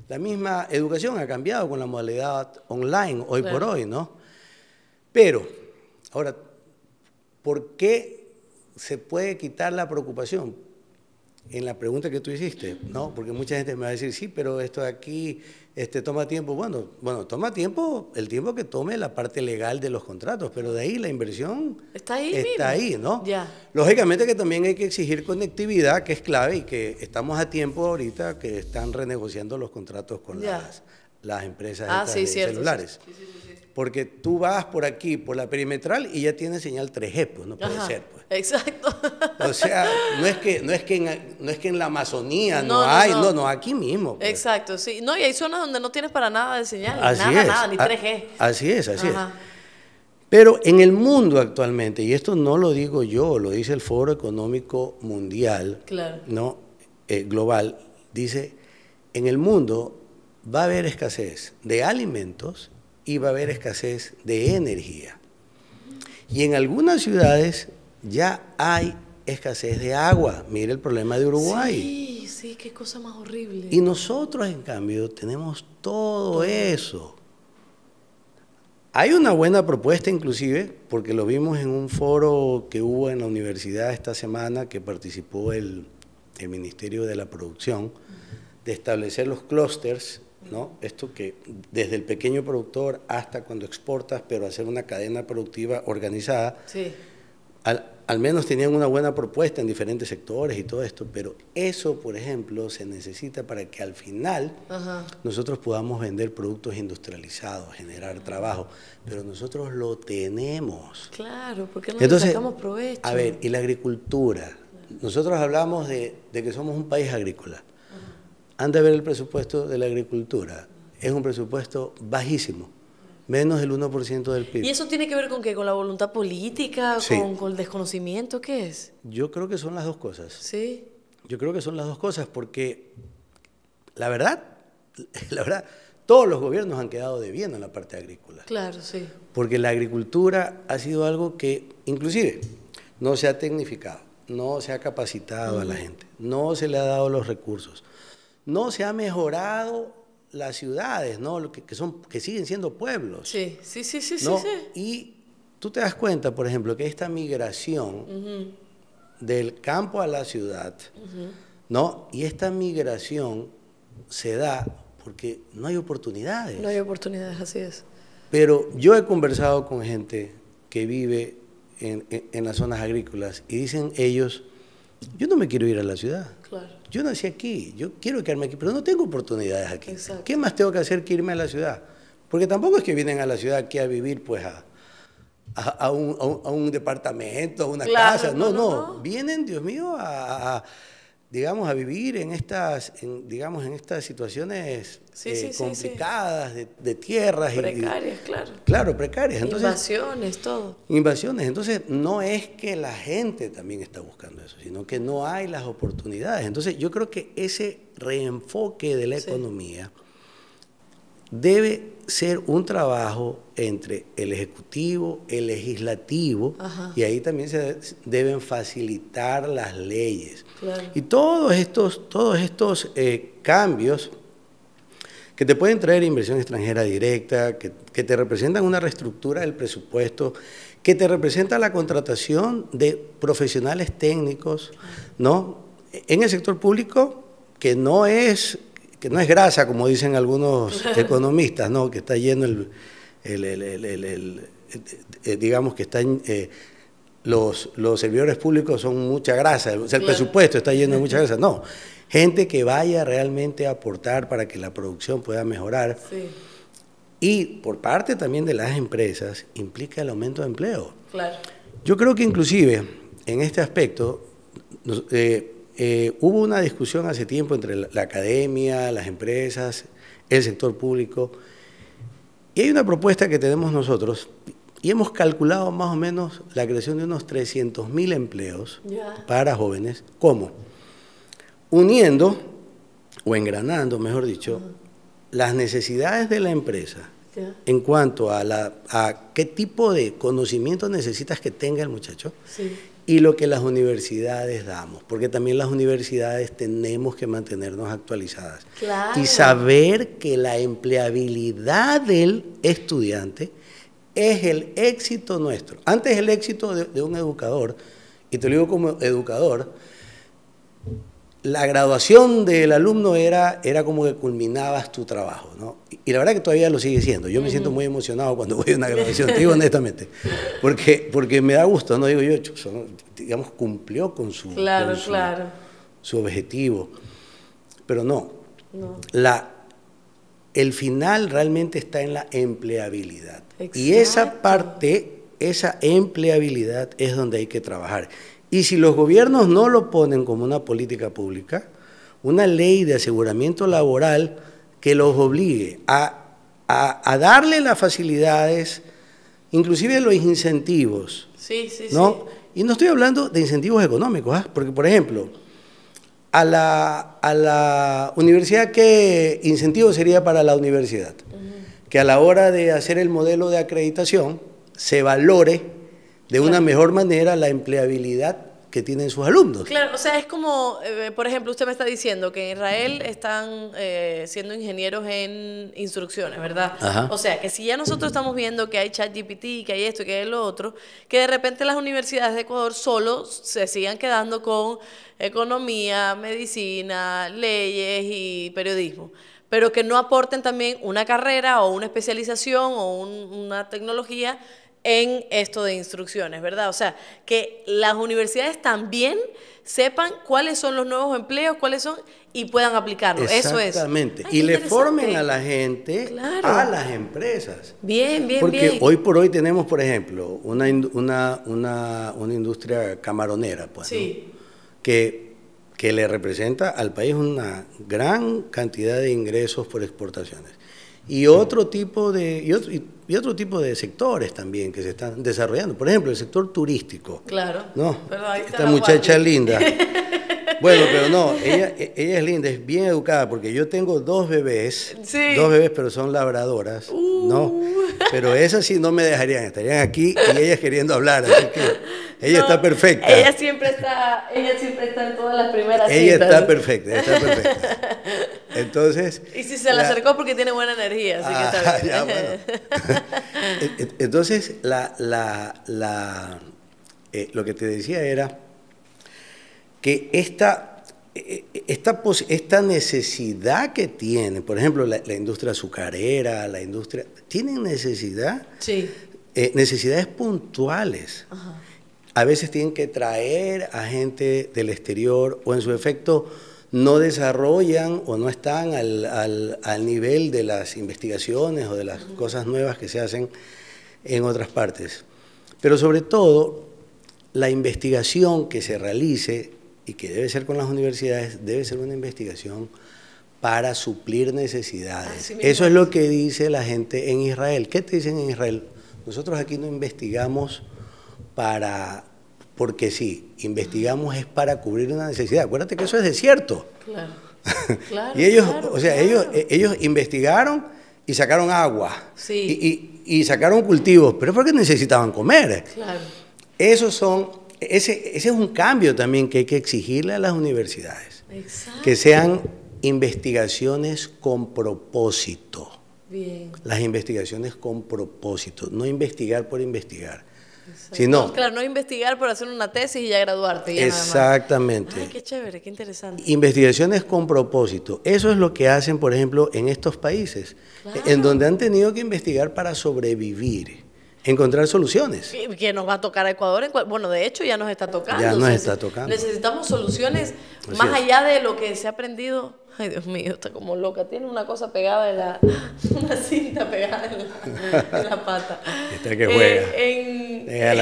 La misma educación ha cambiado con la modalidad online hoy por hoy, ¿no? Pero, ahora, ¿por qué se puede quitar la preocupación? en la pregunta que tú hiciste, ¿no? Porque mucha gente me va a decir, sí, pero esto de aquí este, toma tiempo. Bueno, bueno, toma tiempo el tiempo que tome la parte legal de los contratos, pero de ahí la inversión está ahí, ¿no? Ya. Lógicamente que también hay que exigir conectividad, que es clave y que estamos a tiempo ahorita que están renegociando los contratos con las las empresas de celulares. Porque tú vas por aquí, por la perimetral, y ya tienes señal 3G, pues no puede ser. Pues. Exacto. O sea, no es que, no es que, en, no es que en la Amazonía no, hay, no. no, aquí mismo. Pues. Exacto, sí. No, y hay zonas donde no tienes para nada de señal, nada, nada, ni 3G. así es, así es. Pero en el mundo actualmente, y esto no lo digo yo, lo dice el Foro Económico Mundial, ¿no? Eh, global, dice, en el mundo va a haber escasez de alimentos y va a haber escasez de energía. Y en algunas ciudades ya hay escasez de agua. Mire el problema de Uruguay. Sí, sí, qué cosa más horrible. Y nosotros, en cambio, tenemos todo eso. Hay una buena propuesta inclusive, porque lo vimos en un foro que hubo en la universidad esta semana que participó el, el Ministerio de la Producción, de establecer los clústeres esto que desde el pequeño productor hasta cuando exportas, pero hacer una cadena productiva organizada, al, menos tenían una buena propuesta en diferentes sectores y todo esto, pero eso, por ejemplo, se necesita para que al final nosotros podamos vender productos industrializados, generar ah. trabajo, pero nosotros lo tenemos. Claro, porque no sacamos provecho. A ver, y la agricultura. Nosotros hablamos de que somos un país agrícola Anda de ver el presupuesto de la agricultura. Es un presupuesto bajísimo, menos del 1% del PIB. ¿Y eso tiene que ver con qué? ¿Con la voluntad política? Con, el desconocimiento? ¿Qué es? Yo creo que son las dos cosas. Sí. Yo creo que son las dos cosas porque la verdad, la verdad, todos los gobiernos han quedado de bien en la parte agrícola. Claro, sí. Porque la agricultura ha sido algo que inclusive no se ha tecnificado, no se ha capacitado a la gente, no se le ha dado los recursos, no se han mejorado las ciudades, ¿no? que, son, que siguen siendo pueblos. Sí, sí, sí, sí, sí, Y tú te das cuenta, por ejemplo, que esta migración del campo a la ciudad, ¿no? Y esta migración se da porque no hay oportunidades. No hay oportunidades, así es. Pero yo he conversado con gente que vive en las zonas agrícolas y dicen ellos, yo no me quiero ir a la ciudad. Claro. Yo nací aquí, yo quiero quedarme aquí, pero no tengo oportunidades aquí. ¿Qué más tengo que hacer que irme a la ciudad? Porque tampoco es que vienen a la ciudad aquí a vivir, pues a, a, un, departamento, a una casa. no no, Vienen, Dios mío, a digamos, a vivir en estas, digamos, en estas situaciones eh, complicadas de, tierras. Precarias, claro. Claro, precarias. Entonces, invasiones, todo. Invasiones. Entonces, no es que la gente también está buscando eso, sino que no hay las oportunidades. Entonces, yo creo que ese reenfoque de la economía debe ser un trabajo entre el Ejecutivo, el Legislativo, y ahí también se deben facilitar las leyes y todos estos, todos estos eh, cambios que te pueden traer inversión extranjera directa, que, te representan una reestructura del presupuesto, que te representa la contratación de profesionales técnicos, ¿no? En el sector público, que no es, que no es grasa, como dicen algunos economistas, Que está lleno el, eh, digamos que está... Eh, los, servidores públicos son mucha grasa, el presupuesto está yendo de mucha grasa, no. Gente que vaya realmente a aportar para que la producción pueda mejorar. Y por parte también de las empresas implica el aumento de empleo. Yo creo que inclusive en este aspecto eh, eh, hubo una discusión hace tiempo entre la, academia, las empresas, el sector público, y hay una propuesta que tenemos nosotros y hemos calculado más o menos la creación de unos 300.000 empleos para jóvenes. ¿Cómo? Uniendo, o engranando, mejor dicho, las necesidades de la empresa en cuanto a, la, qué tipo de conocimiento necesitas que tenga el muchacho y lo que las universidades damos. Porque también las universidades tenemos que mantenernos actualizadas. Y saber que la empleabilidad del estudiante es el éxito nuestro. Antes el éxito de, un educador, y te lo digo como educador, la graduación del alumno era, era como que culminabas tu trabajo, Y la verdad que todavía lo sigue siendo. Yo me siento muy emocionado cuando voy a una graduación, te digo honestamente, porque, porque me da gusto, ¿no? Digo yo, digamos, cumplió con su, objetivo. Pero no, La, el final realmente está en la empleabilidad. Y esa parte, esa empleabilidad es donde hay que trabajar. Y si los gobiernos no lo ponen como una política pública, una ley de aseguramiento laboral que los obligue a, darle las facilidades, inclusive los incentivos. Sí, sí, sí. Y no estoy hablando de incentivos económicos, ¿ah? porque por ejemplo, a la universidad, ¿qué incentivo sería para la universidad? que a la hora de hacer el modelo de acreditación se valore de una mejor manera la empleabilidad que tienen sus alumnos. Claro, o sea, es como, eh, por ejemplo, usted me está diciendo que en Israel están eh, siendo ingenieros en instrucciones, ¿verdad? O sea, que si ya nosotros estamos viendo que hay ChatGPT, que hay esto, y que hay lo otro, que de repente las universidades de Ecuador solo se sigan quedando con economía, medicina, leyes y periodismo pero que no aporten también una carrera o una especialización o una tecnología en esto de instrucciones, ¿verdad? O sea, que las universidades también sepan cuáles son los nuevos empleos, cuáles son y puedan aplicarlo. Eso es. Exactamente. Y le formen a la gente, a las empresas. Bien, bien, bien. Porque hoy por hoy tenemos, por ejemplo, una, industria camaronera, pues, sí. que que le representa al país una gran cantidad de ingresos por exportaciones. Y otro tipo de, y otro, tipo de sectores también que se están desarrollando. Por ejemplo, el sector turístico. Claro. ¿no? Esta muchacha linda. Bueno, pero no, ella, e, ella, es linda, es bien educada, porque yo tengo dos bebés, dos bebés, pero son labradoras, ¿no? Uh. Pero esas sí no me dejarían, estarían aquí y ellas queriendo hablar, así que ella está perfecta. Ella siempre está, ella siempre está en todas las primeras Ella está perfecta, está perfecta. Entonces... Y si se la, acercó porque tiene buena energía, así que está ah, bien. Ya, bueno. Entonces, la, la, la, eh, lo que te decía era que esta, eh, eh, esta, necesidad que tiene, por ejemplo, la, industria azucarera, la industria, tienen necesidad, sí. Eh, necesidades puntuales. A veces tienen que traer a gente del exterior o en su efecto no desarrollan o no están al, nivel de las investigaciones o de las cosas nuevas que se hacen en otras partes. Pero sobre todo, la investigación que se realice y que debe ser con las universidades, debe ser una investigación para suplir necesidades. Eso es lo que dice la gente en Israel. ¿Qué te dicen en Israel? Nosotros aquí no investigamos para porque sí, investigamos es para cubrir una necesidad. Acuérdate que eso es desierto. Claro. claro y ellos, o sea, ellos, eh, ellos investigaron y sacaron agua sí. y, sacaron cultivos, pero porque necesitaban comer. Claro. Esos son ese, es un cambio también que hay que exigirle a las universidades. Exacto. Que sean investigaciones con propósito. Bien. Las investigaciones con propósito, no investigar por investigar. no, claro, no investigar por hacer una tesis y ya graduarte. exactamente. qué chévere, qué interesante. Investigaciones con propósito. Eso es lo que hacen, por ejemplo, en estos países, en donde han tenido que investigar para sobrevivir encontrar soluciones. Que nos va a tocar a Ecuador, bueno, de hecho ya nos está tocando. Ya nos está tocando. Necesitamos soluciones más allá de lo que se ha aprendido. Ay, Dios mío, está como loca, tiene una cosa pegada en la, una cinta pegada en la, la pata. Esta que juega. Eh,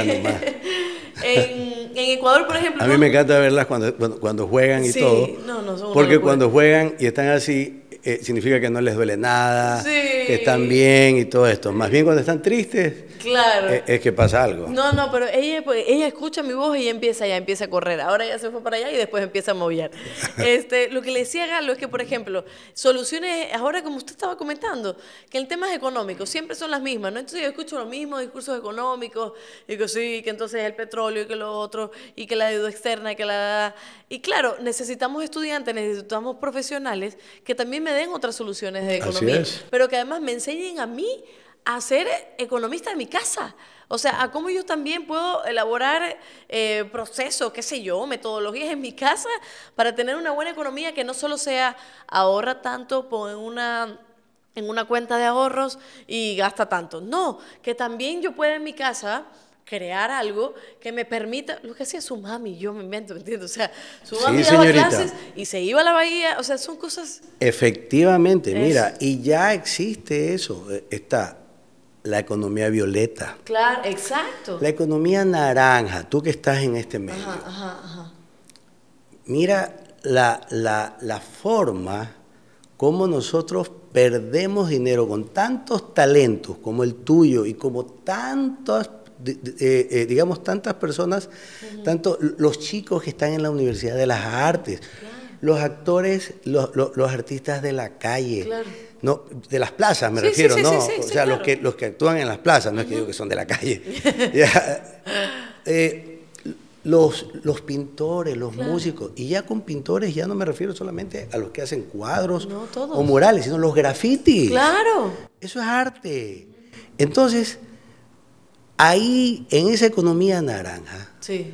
en, En, Ecuador, por ejemplo. A mí me encanta verlas cuando, cuando, juegan y todo. porque cuando juegan y están así, eh, significa que no les duele nada, que están bien y todo esto. Más bien cuando están tristes, Claro. Es, que pasa algo. No, no, pero ella, pues, ella escucha mi voz y empieza ya, empieza a correr. Ahora ya se fue para allá y después empieza a moviar. Este, lo que le decía a Galo es que, por ejemplo, soluciones, ahora como usted estaba comentando, que el tema es económico, siempre son las mismas, ¿no? Entonces yo escucho los mismos discursos económicos y que sí, que entonces el petróleo y que lo otro y que la deuda externa y que la... Y claro, necesitamos estudiantes, necesitamos profesionales que también me den otras soluciones de economía, pero que además me enseñen a mí a ser economista en mi casa. O sea, a cómo yo también puedo elaborar eh, procesos, qué sé yo, metodologías en mi casa para tener una buena economía que no solo sea ahorra tanto, en una en una cuenta de ahorros y gasta tanto. No, que también yo pueda en mi casa crear algo que me permita, lo que hacía su mami, yo me invento, ¿me entiendes? O sea, su mami daba clases y se iba a la bahía, o sea, son cosas... Efectivamente, mira, y ya existe eso, eh, está la economía violeta. Claro, exacto. La economía naranja, tú que estás en este medio. Ajá, ajá, ajá. Mira la, la, forma como nosotros perdemos dinero con tantos talentos como el tuyo y como tantas, eh, eh, digamos, tantas personas, tanto los chicos que están en la Universidad de las Artes, los actores, los, los, artistas de la calle. Claro no, de las plazas me refiero, ¿no? o sea, los, que, los que actúan en las plazas, no es que digo que son de la calle. Eh, los, los pintores, los músicos, y ya con pintores ya no me refiero solamente a los que hacen cuadros o murales, sino los grafitis. Claro. Eso es arte. Entonces, ahí, en esa economía naranja, eh,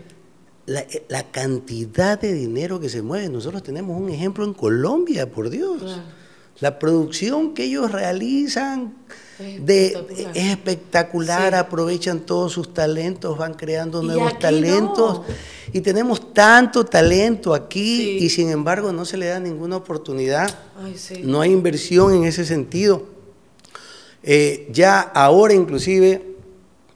La, cantidad de dinero que se mueve, nosotros tenemos un ejemplo en Colombia, por Dios. La producción que ellos realizan es de, espectacular, aprovechan todos sus talentos, van creando nuevos talentos. Y tenemos tanto talento aquí y sin embargo no se le da ninguna oportunidad. No hay inversión en ese sentido. Eh, ya ahora inclusive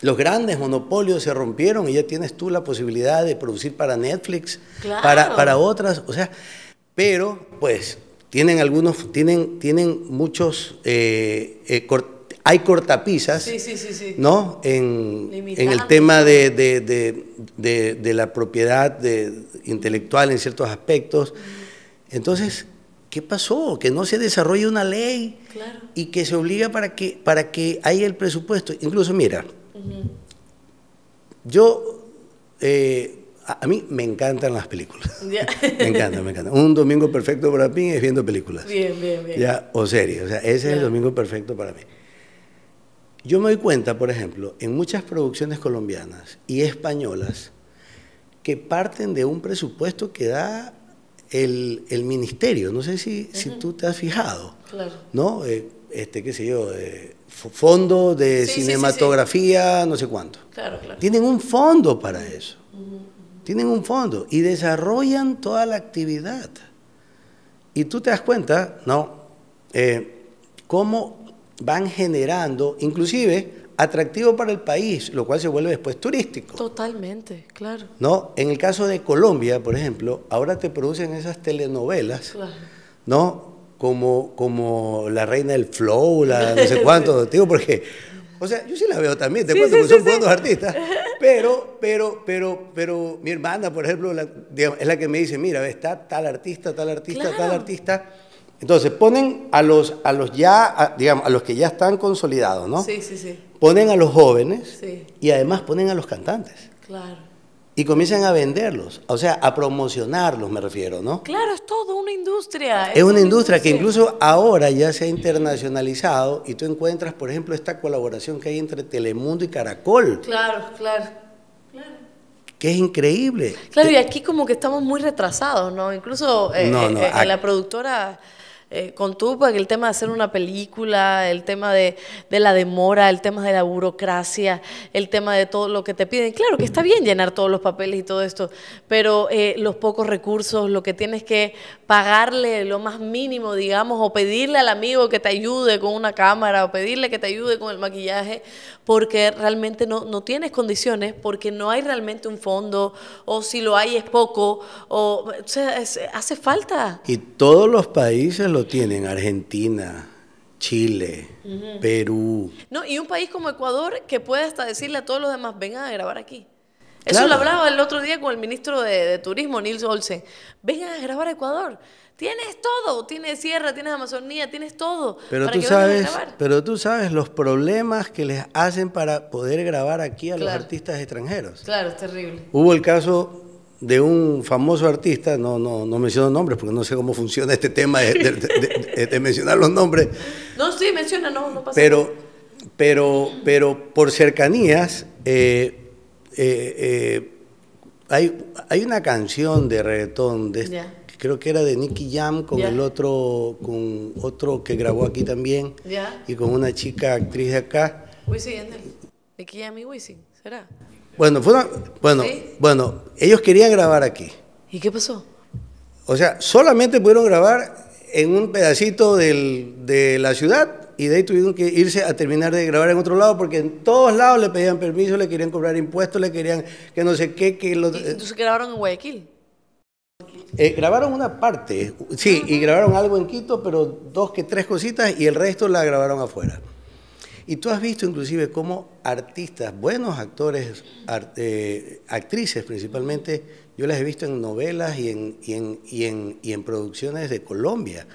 los grandes monopolios se rompieron y ya tienes tú la posibilidad de producir para Netflix, para, para otras, o sea, pero pues tienen algunos, tienen, tienen muchos, eh, eh, hay cortapisas, ¿no? En, el tema de, de, de, la propiedad intelectual en ciertos aspectos. Entonces, ¿qué pasó? Que no se desarrolle una ley y que se obliga para que, para que haya el presupuesto. Incluso, mira, yo eh, a, mí me encantan las películas. me encanta, me encanta. Un domingo perfecto para mí es viendo películas. Bien, bien, bien. o serie, O sea, ese es el domingo perfecto para mí. Yo me doy cuenta, por ejemplo, en muchas producciones colombianas y españolas que parten de un presupuesto que da el, ministerio. No sé si, tú te has fijado. Claro. ¿No? Eh, este, qué sé yo, eh, fondo de cinematografía, no sé cuánto. Claro, claro. Tienen un fondo para eso tienen un fondo y desarrollan toda la actividad. Y tú te das cuenta, ¿no? Eh, cómo van generando, inclusive, atractivo para el país, lo cual se vuelve después turístico. Totalmente, claro. ¿No? En el caso de Colombia, por ejemplo, ahora te producen esas telenovelas, ¿no? Como, como la reina del flow, la no sé cuánto, digo, porque o sea, yo sí la veo también, te cuento, son buenos artistas. Pero, pero, pero, pero mi hermana, por ejemplo, es la que me dice, mira, está tal artista, tal artista, tal artista. Entonces ponen a los, a los ya, digamos, a los que ya están consolidados, ¿no? Sí, sí, sí. Ponen a los jóvenes y además ponen a los cantantes. Claro y comienzan a venderlos, o sea, a promocionarlos, me refiero, ¿no? Claro, es todo una industria. Es, una industria, que incluso ahora ya se ha internacionalizado y tú encuentras, por ejemplo, esta colaboración que hay entre Telemundo y Caracol. Claro, claro. claro. Que es increíble. Claro, y aquí como que estamos muy retrasados, ¿no? Incluso en eh, eh, eh, la productora eh, con porque el tema de hacer una película, el tema de, la demora, el tema de la burocracia, el tema de todo lo que te piden. Claro que está bien llenar todos los papeles y todo esto, pero eh, los pocos recursos, lo que tienes que pagarle lo más mínimo, digamos, o pedirle al amigo que te ayude con una cámara, o pedirle que te ayude con el maquillaje, porque realmente no, no tienes condiciones, porque no hay realmente un fondo, o si lo hay es poco, o, sea, hace falta. Y todos los países tienen Argentina, Chile, Perú. No, y un país como Ecuador que puede hasta decirle a todos los demás, vengan a grabar aquí. Eso lo hablaba el otro día con el ministro de, Turismo, Nils Olsen. Vengan a grabar a Ecuador. Tienes todo, tienes sierra, tienes Amazonía, tienes todo. Pero tú sabes, pero tú sabes los problemas que les hacen para poder grabar aquí a los artistas extranjeros. Claro, es terrible. Hubo el caso de un famoso artista, no, no, no menciono nombres porque no sé cómo funciona este tema de, mencionar los nombres. No, sí, menciona, no, no pasa pero, nada. Pero, pero por cercanías, eh, eh, eh, hay, hay una canción de reggaetón, de, este, creo que era de Nicky Jam con el otro, con otro que grabó aquí también, y con una chica actriz de acá. Wisin Nicky Jam y Wisin, ¿será? Bueno, fue bueno, bueno, ellos querían grabar aquí. ¿Y qué pasó? O sea, solamente pudieron grabar en un pedacito de la ciudad y de ahí tuvieron que irse a terminar de grabar en otro lado porque en todos lados le pedían permiso, le querían cobrar impuestos, le querían que no sé qué. Que lo, eh, ¿Entonces grabaron en Guayaquil? Eh, grabaron una parte, sí, y ah. grabaron algo en Quito, pero dos que tres cositas y el resto la grabaron afuera. Y tú has visto inclusive cómo artistas, buenos actores, eh, actrices principalmente, yo las he visto en novelas y en, y en, producciones de Colombia.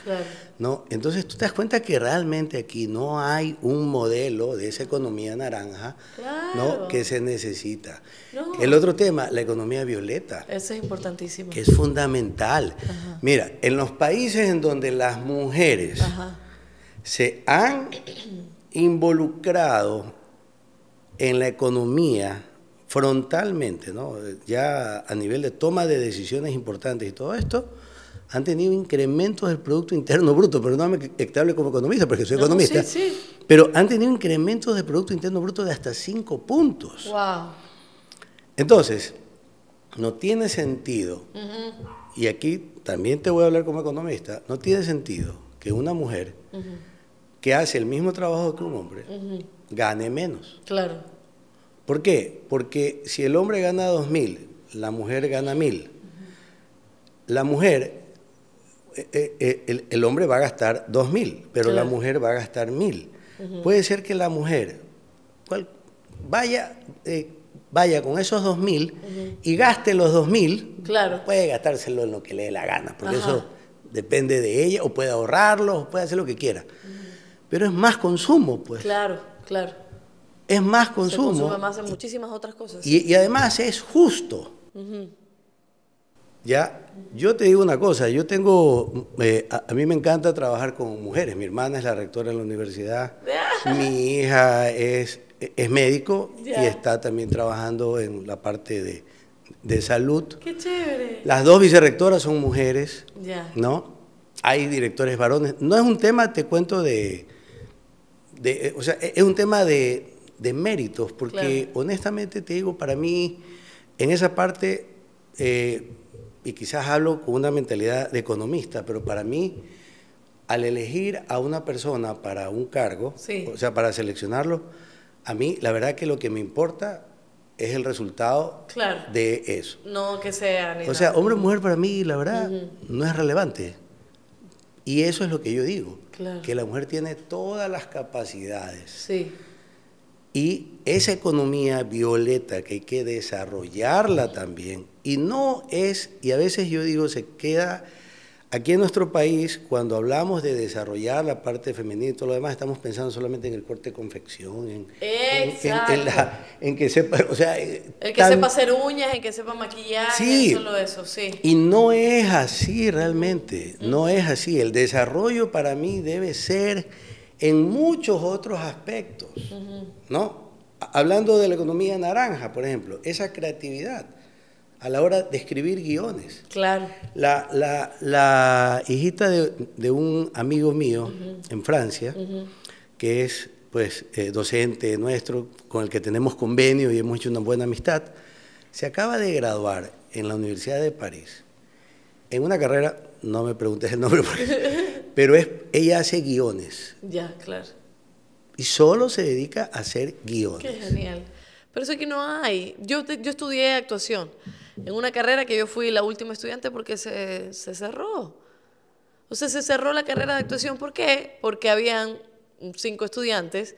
¿no? Entonces tú te das cuenta que realmente aquí no hay un modelo de esa economía naranja ¿no? que se necesita. El otro tema, la economía violeta. Eso es importantísimo. Que es fundamental. Mira, en los países en donde las mujeres se han involucrado en la economía frontalmente, ¿no? ya a nivel de toma de decisiones importantes y todo esto, han tenido incrementos del Producto Interno Bruto, pero no me hable como economista, porque soy economista, pero han tenido incrementos del Producto Interno Bruto de hasta 5 puntos. Wow. Entonces, no tiene sentido, y aquí también te voy a hablar como economista, no tiene sentido que una mujer que hace el mismo trabajo que un hombre gane menos. Claro. ¿Por qué? Porque si el hombre gana 2.000, la mujer gana 1.000, la mujer, eh, eh, eh, el, hombre va a gastar 2.000, pero la mujer va a gastar mil Puede ser que la mujer vaya, vaya con esos 2.000 y gaste los 2.000, claro. puede gastárselo en lo que le dé la gana, porque eso depende de ella, o puede ahorrarlo, o puede hacer lo que quiera pero es más consumo, pues. Claro, claro. Es más consumo. Se más muchísimas otras cosas. Y, además es justo. Ya, yo te digo una cosa, yo tengo, eh, a, mí me encanta trabajar con mujeres, mi hermana es la rectora en la universidad, mi hija es, es médico y está también trabajando en la parte de, salud. ¡Qué chévere! Las dos vicerectoras son mujeres, ¿no? Hay directores varones. No es un tema, te cuento, de, eh, o sea, es un tema de, méritos, porque honestamente te digo, para mí, en esa parte, eh, y quizás hablo con una mentalidad de economista, pero para mí, al elegir a una persona para un cargo, o sea, para seleccionarlo, a mí la verdad que lo que me importa es el resultado de eso. No que sea. Ni o sea, hombre o mujer para mí, la verdad, no es relevante. Y eso es lo que yo digo, que la mujer tiene todas las capacidades. Sí. Y esa economía violeta que hay que desarrollarla también. Y no es, y a veces yo digo, se queda Aquí en nuestro país, cuando hablamos de desarrollar la parte femenina y todo lo demás, estamos pensando solamente en el corte de confección, en, que sepa, o sea, el eh, que sepa hacer uñas, en que sepa maquillar, solo eso, sí. Y no es así realmente, no es así. El desarrollo para mí debe ser en muchos otros aspectos, ¿no? Hablando de la economía naranja, por ejemplo, esa creatividad a la hora de escribir guiones. Claro. La, hijita de, un amigo mío en Francia, que es pues eh, docente nuestro, con el que tenemos convenio y hemos hecho una buena amistad, se acaba de graduar en la Universidad de París, en una carrera, no me preguntes el nombre, pero es, ella hace guiones. Ya, claro. Y solo se dedica a hacer guiones. Qué genial. Pero eso aquí no hay. Yo, yo estudié actuación en una carrera que yo fui la última estudiante porque se, cerró. O sea, se cerró la carrera de actuación. ¿Por qué? Porque habían cinco estudiantes,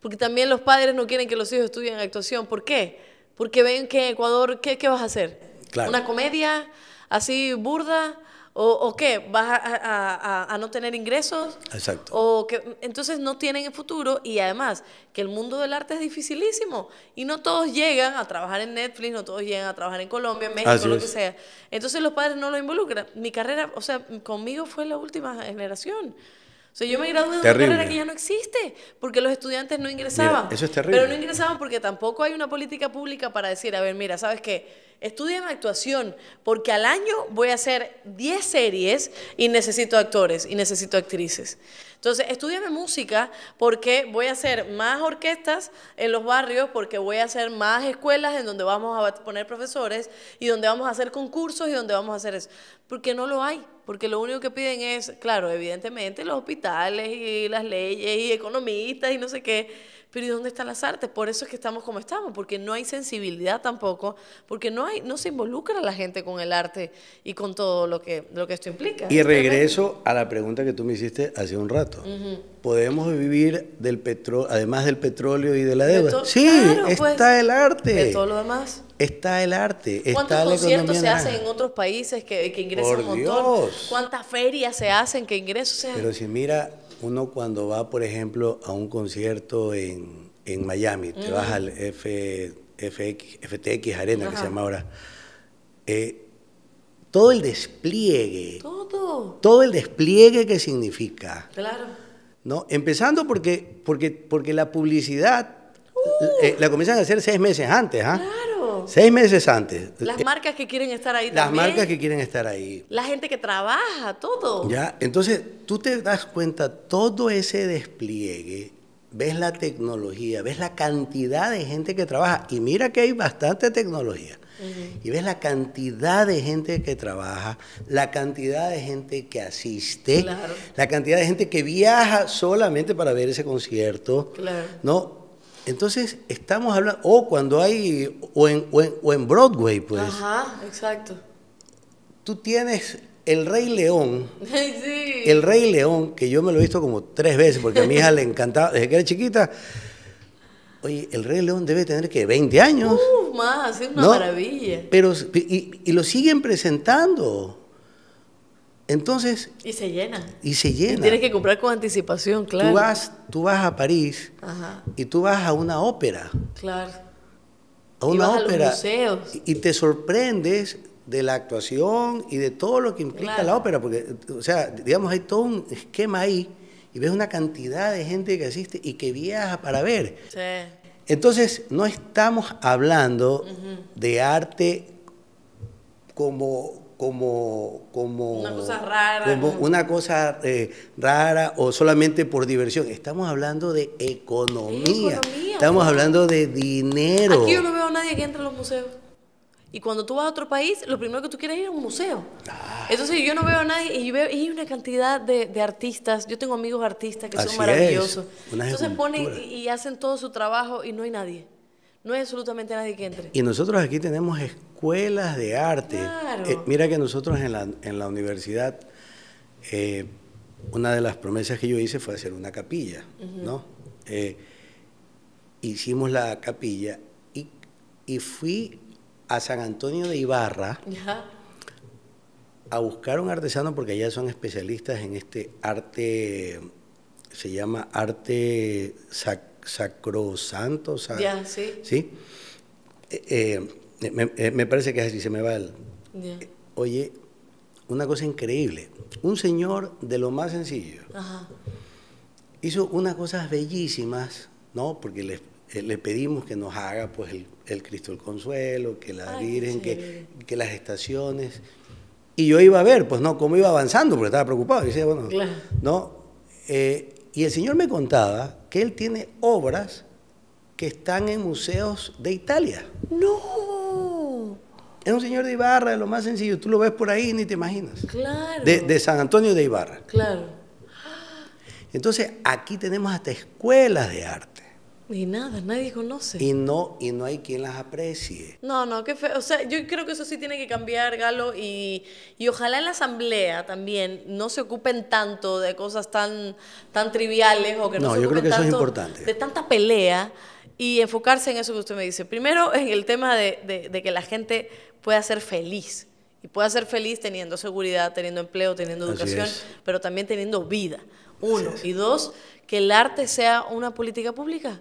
porque también los padres no quieren que los hijos estudien actuación. ¿Por qué? Porque ven que en Ecuador, ¿qué, qué vas a hacer? ¿Una comedia así burda? ¿O, qué? ¿Vas a, no tener ingresos? Exacto. O que, entonces no tienen el futuro y además que el mundo del arte es dificilísimo y no todos llegan a trabajar en Netflix, no todos llegan a trabajar en Colombia, en México, lo que sea. Entonces los padres no lo involucran. Mi carrera, o sea, conmigo fue la última generación. O sea, yo me gradué de una carrera que ya no existe, porque los estudiantes no ingresaban. eso es terrible. Pero no ingresaban porque tampoco hay una política pública para decir, a ver, mira, ¿sabes qué? Estudien actuación, porque al año voy a hacer 10 series y necesito actores y necesito actrices. Entonces, estudiame música porque voy a hacer más orquestas en los barrios, porque voy a hacer más escuelas en donde vamos a poner profesores y donde vamos a hacer concursos y donde vamos a hacer eso. Porque no lo hay porque lo único que piden es, claro, evidentemente los hospitales y las leyes y economistas y no sé qué, pero ¿y dónde están las artes? Por eso es que estamos como estamos, porque no hay sensibilidad tampoco, porque no hay no se involucra la gente con el arte y con todo lo que, lo que esto implica. Y regreso a la pregunta que tú me hiciste hace un rato. ¿Podemos vivir del petróleo, además del petróleo y de la deuda? sí, pues, está el arte. De todo lo demás. Está el arte, está ¿Cuántos conciertos se hacen en otros países que, ingresan un montón? ¿Cuántas ferias se hacen que ingresos se Pero si mira, uno cuando va, por ejemplo, a un concierto en, Miami, te vas al F, FTX Arena, que se llama ahora, eh, todo el despliegue. Todo. Todo el despliegue que significa. Claro. ¿no? Empezando porque, porque, porque la publicidad Uh. Eh, la comienzan a hacer seis meses antes, ¿ah? Claro. Seis meses antes. Las eh, marcas que quieren estar ahí Las marcas que quieren estar ahí. La gente que trabaja, todo. Ya, entonces tú te das cuenta todo ese despliegue, ves la tecnología, ves la cantidad de gente que trabaja, y mira que hay bastante tecnología. Y ves la cantidad de gente que trabaja, la cantidad de gente que asiste, la cantidad de gente que viaja solamente para ver ese concierto, claro. ¿no? Entonces, estamos hablando, o cuando hay, o en, o en, Broadway, pues. Ajá, exacto. Tú tienes el Rey León. Sí. El Rey León, que yo me lo he visto como tres veces, porque a mi hija le encantaba, desde que era chiquita. Oye, el Rey León debe tener que 20 años. Uh, más, es una maravilla. Pero, y, y, lo siguen presentando. Entonces... Y se llena. Y se llena. Y tienes que comprar con anticipación, claro. Tú vas, tú vas a París y tú vas a una ópera. Claro. A una ópera. A los museos. Y te sorprendes de la actuación y de todo lo que implica la ópera, porque, o sea, digamos, hay todo un esquema ahí y ves una cantidad de gente que asiste y que viaja para ver. Sí. Entonces, no estamos hablando de arte como, como, como una cosa eh, rara, o solamente por diversión. Estamos hablando de economía. Estamos hablando de dinero. Aquí yo no veo a nadie que entre a los museos. Y cuando tú vas a otro país, lo primero que tú quieres es ir a un museo. Ah. Entonces yo no veo a nadie, y veo, hay una cantidad de, artistas, yo tengo amigos artistas que son maravillosos. Entonces pone ponen y hacen todo su trabajo y no hay nadie. No hay absolutamente nadie que entre. Y nosotros aquí tenemos escuelas de arte. Eh, mira que nosotros en la, universidad, eh, una de las promesas que yo hice fue hacer una capilla, ¿no? Eh, hicimos la capilla y, fui a San Antonio de Ibarra. a buscar un artesano porque allá son especialistas en este arte, se llama arte sac sacrosanto, sí. Eh, eh, eh, me, parece que así se me va el... Oye, una cosa increíble. Un señor de lo más sencillo hizo unas cosas bellísimas, ¿no? Porque le, pedimos que nos haga pues el, Cristo el Consuelo, que la Virgen, que, las estaciones. Y yo iba a ver, pues no, cómo iba avanzando, porque estaba preocupado. ¿no? y el Señor me contaba que él tiene obras que están en museos de Italia. ¡No! Es un señor de Ibarra, lo más sencillo. Tú lo ves por ahí ni te imaginas. Claro. de San Antonio de Ibarra. Claro. Entonces, aquí tenemos hasta escuelas de arte. Y nada, nadie conoce. Y no, y no hay quien las aprecie. No, no, qué feo. O sea, yo creo que eso sí tiene que cambiar, Galo, y, ojalá en la asamblea también no se ocupen tanto de cosas tan, tan triviales o que no, no yo creo que eso es importante. de tanta pelea y enfocarse en eso que usted me dice. Primero, en el tema de que la gente pueda ser feliz y pueda ser feliz teniendo seguridad, teniendo empleo, teniendo educación, pero también teniendo vida. Uno. Y dos, que el arte sea una política pública,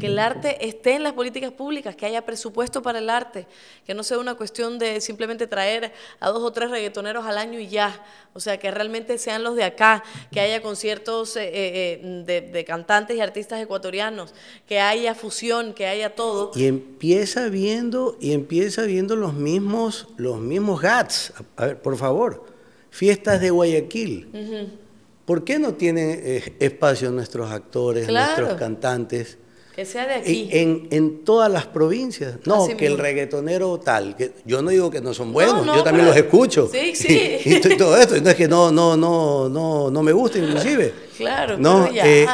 que el arte esté en las políticas públicas, que haya presupuesto para el arte, que no sea una cuestión de simplemente traer a dos o tres reggaetoneros al año y ya, o sea, que realmente sean los de acá, que haya conciertos eh, eh, eh, de, cantantes y artistas ecuatorianos, que haya fusión, que haya todo. Y empieza viendo, y empieza viendo los mismos, los mismos gats, a ver, por favor, fiestas de Guayaquil. ¿Por qué no tienen eh, espacio nuestros actores, nuestros cantantes? Que sea de aquí. En, todas las provincias. No, que el reggaetonero tal. Que yo no digo que no son buenos, yo también los escucho. Sí, sí. Y, todo esto. No es que no, no, no, no, no me guste, inclusive. claro, no, eh,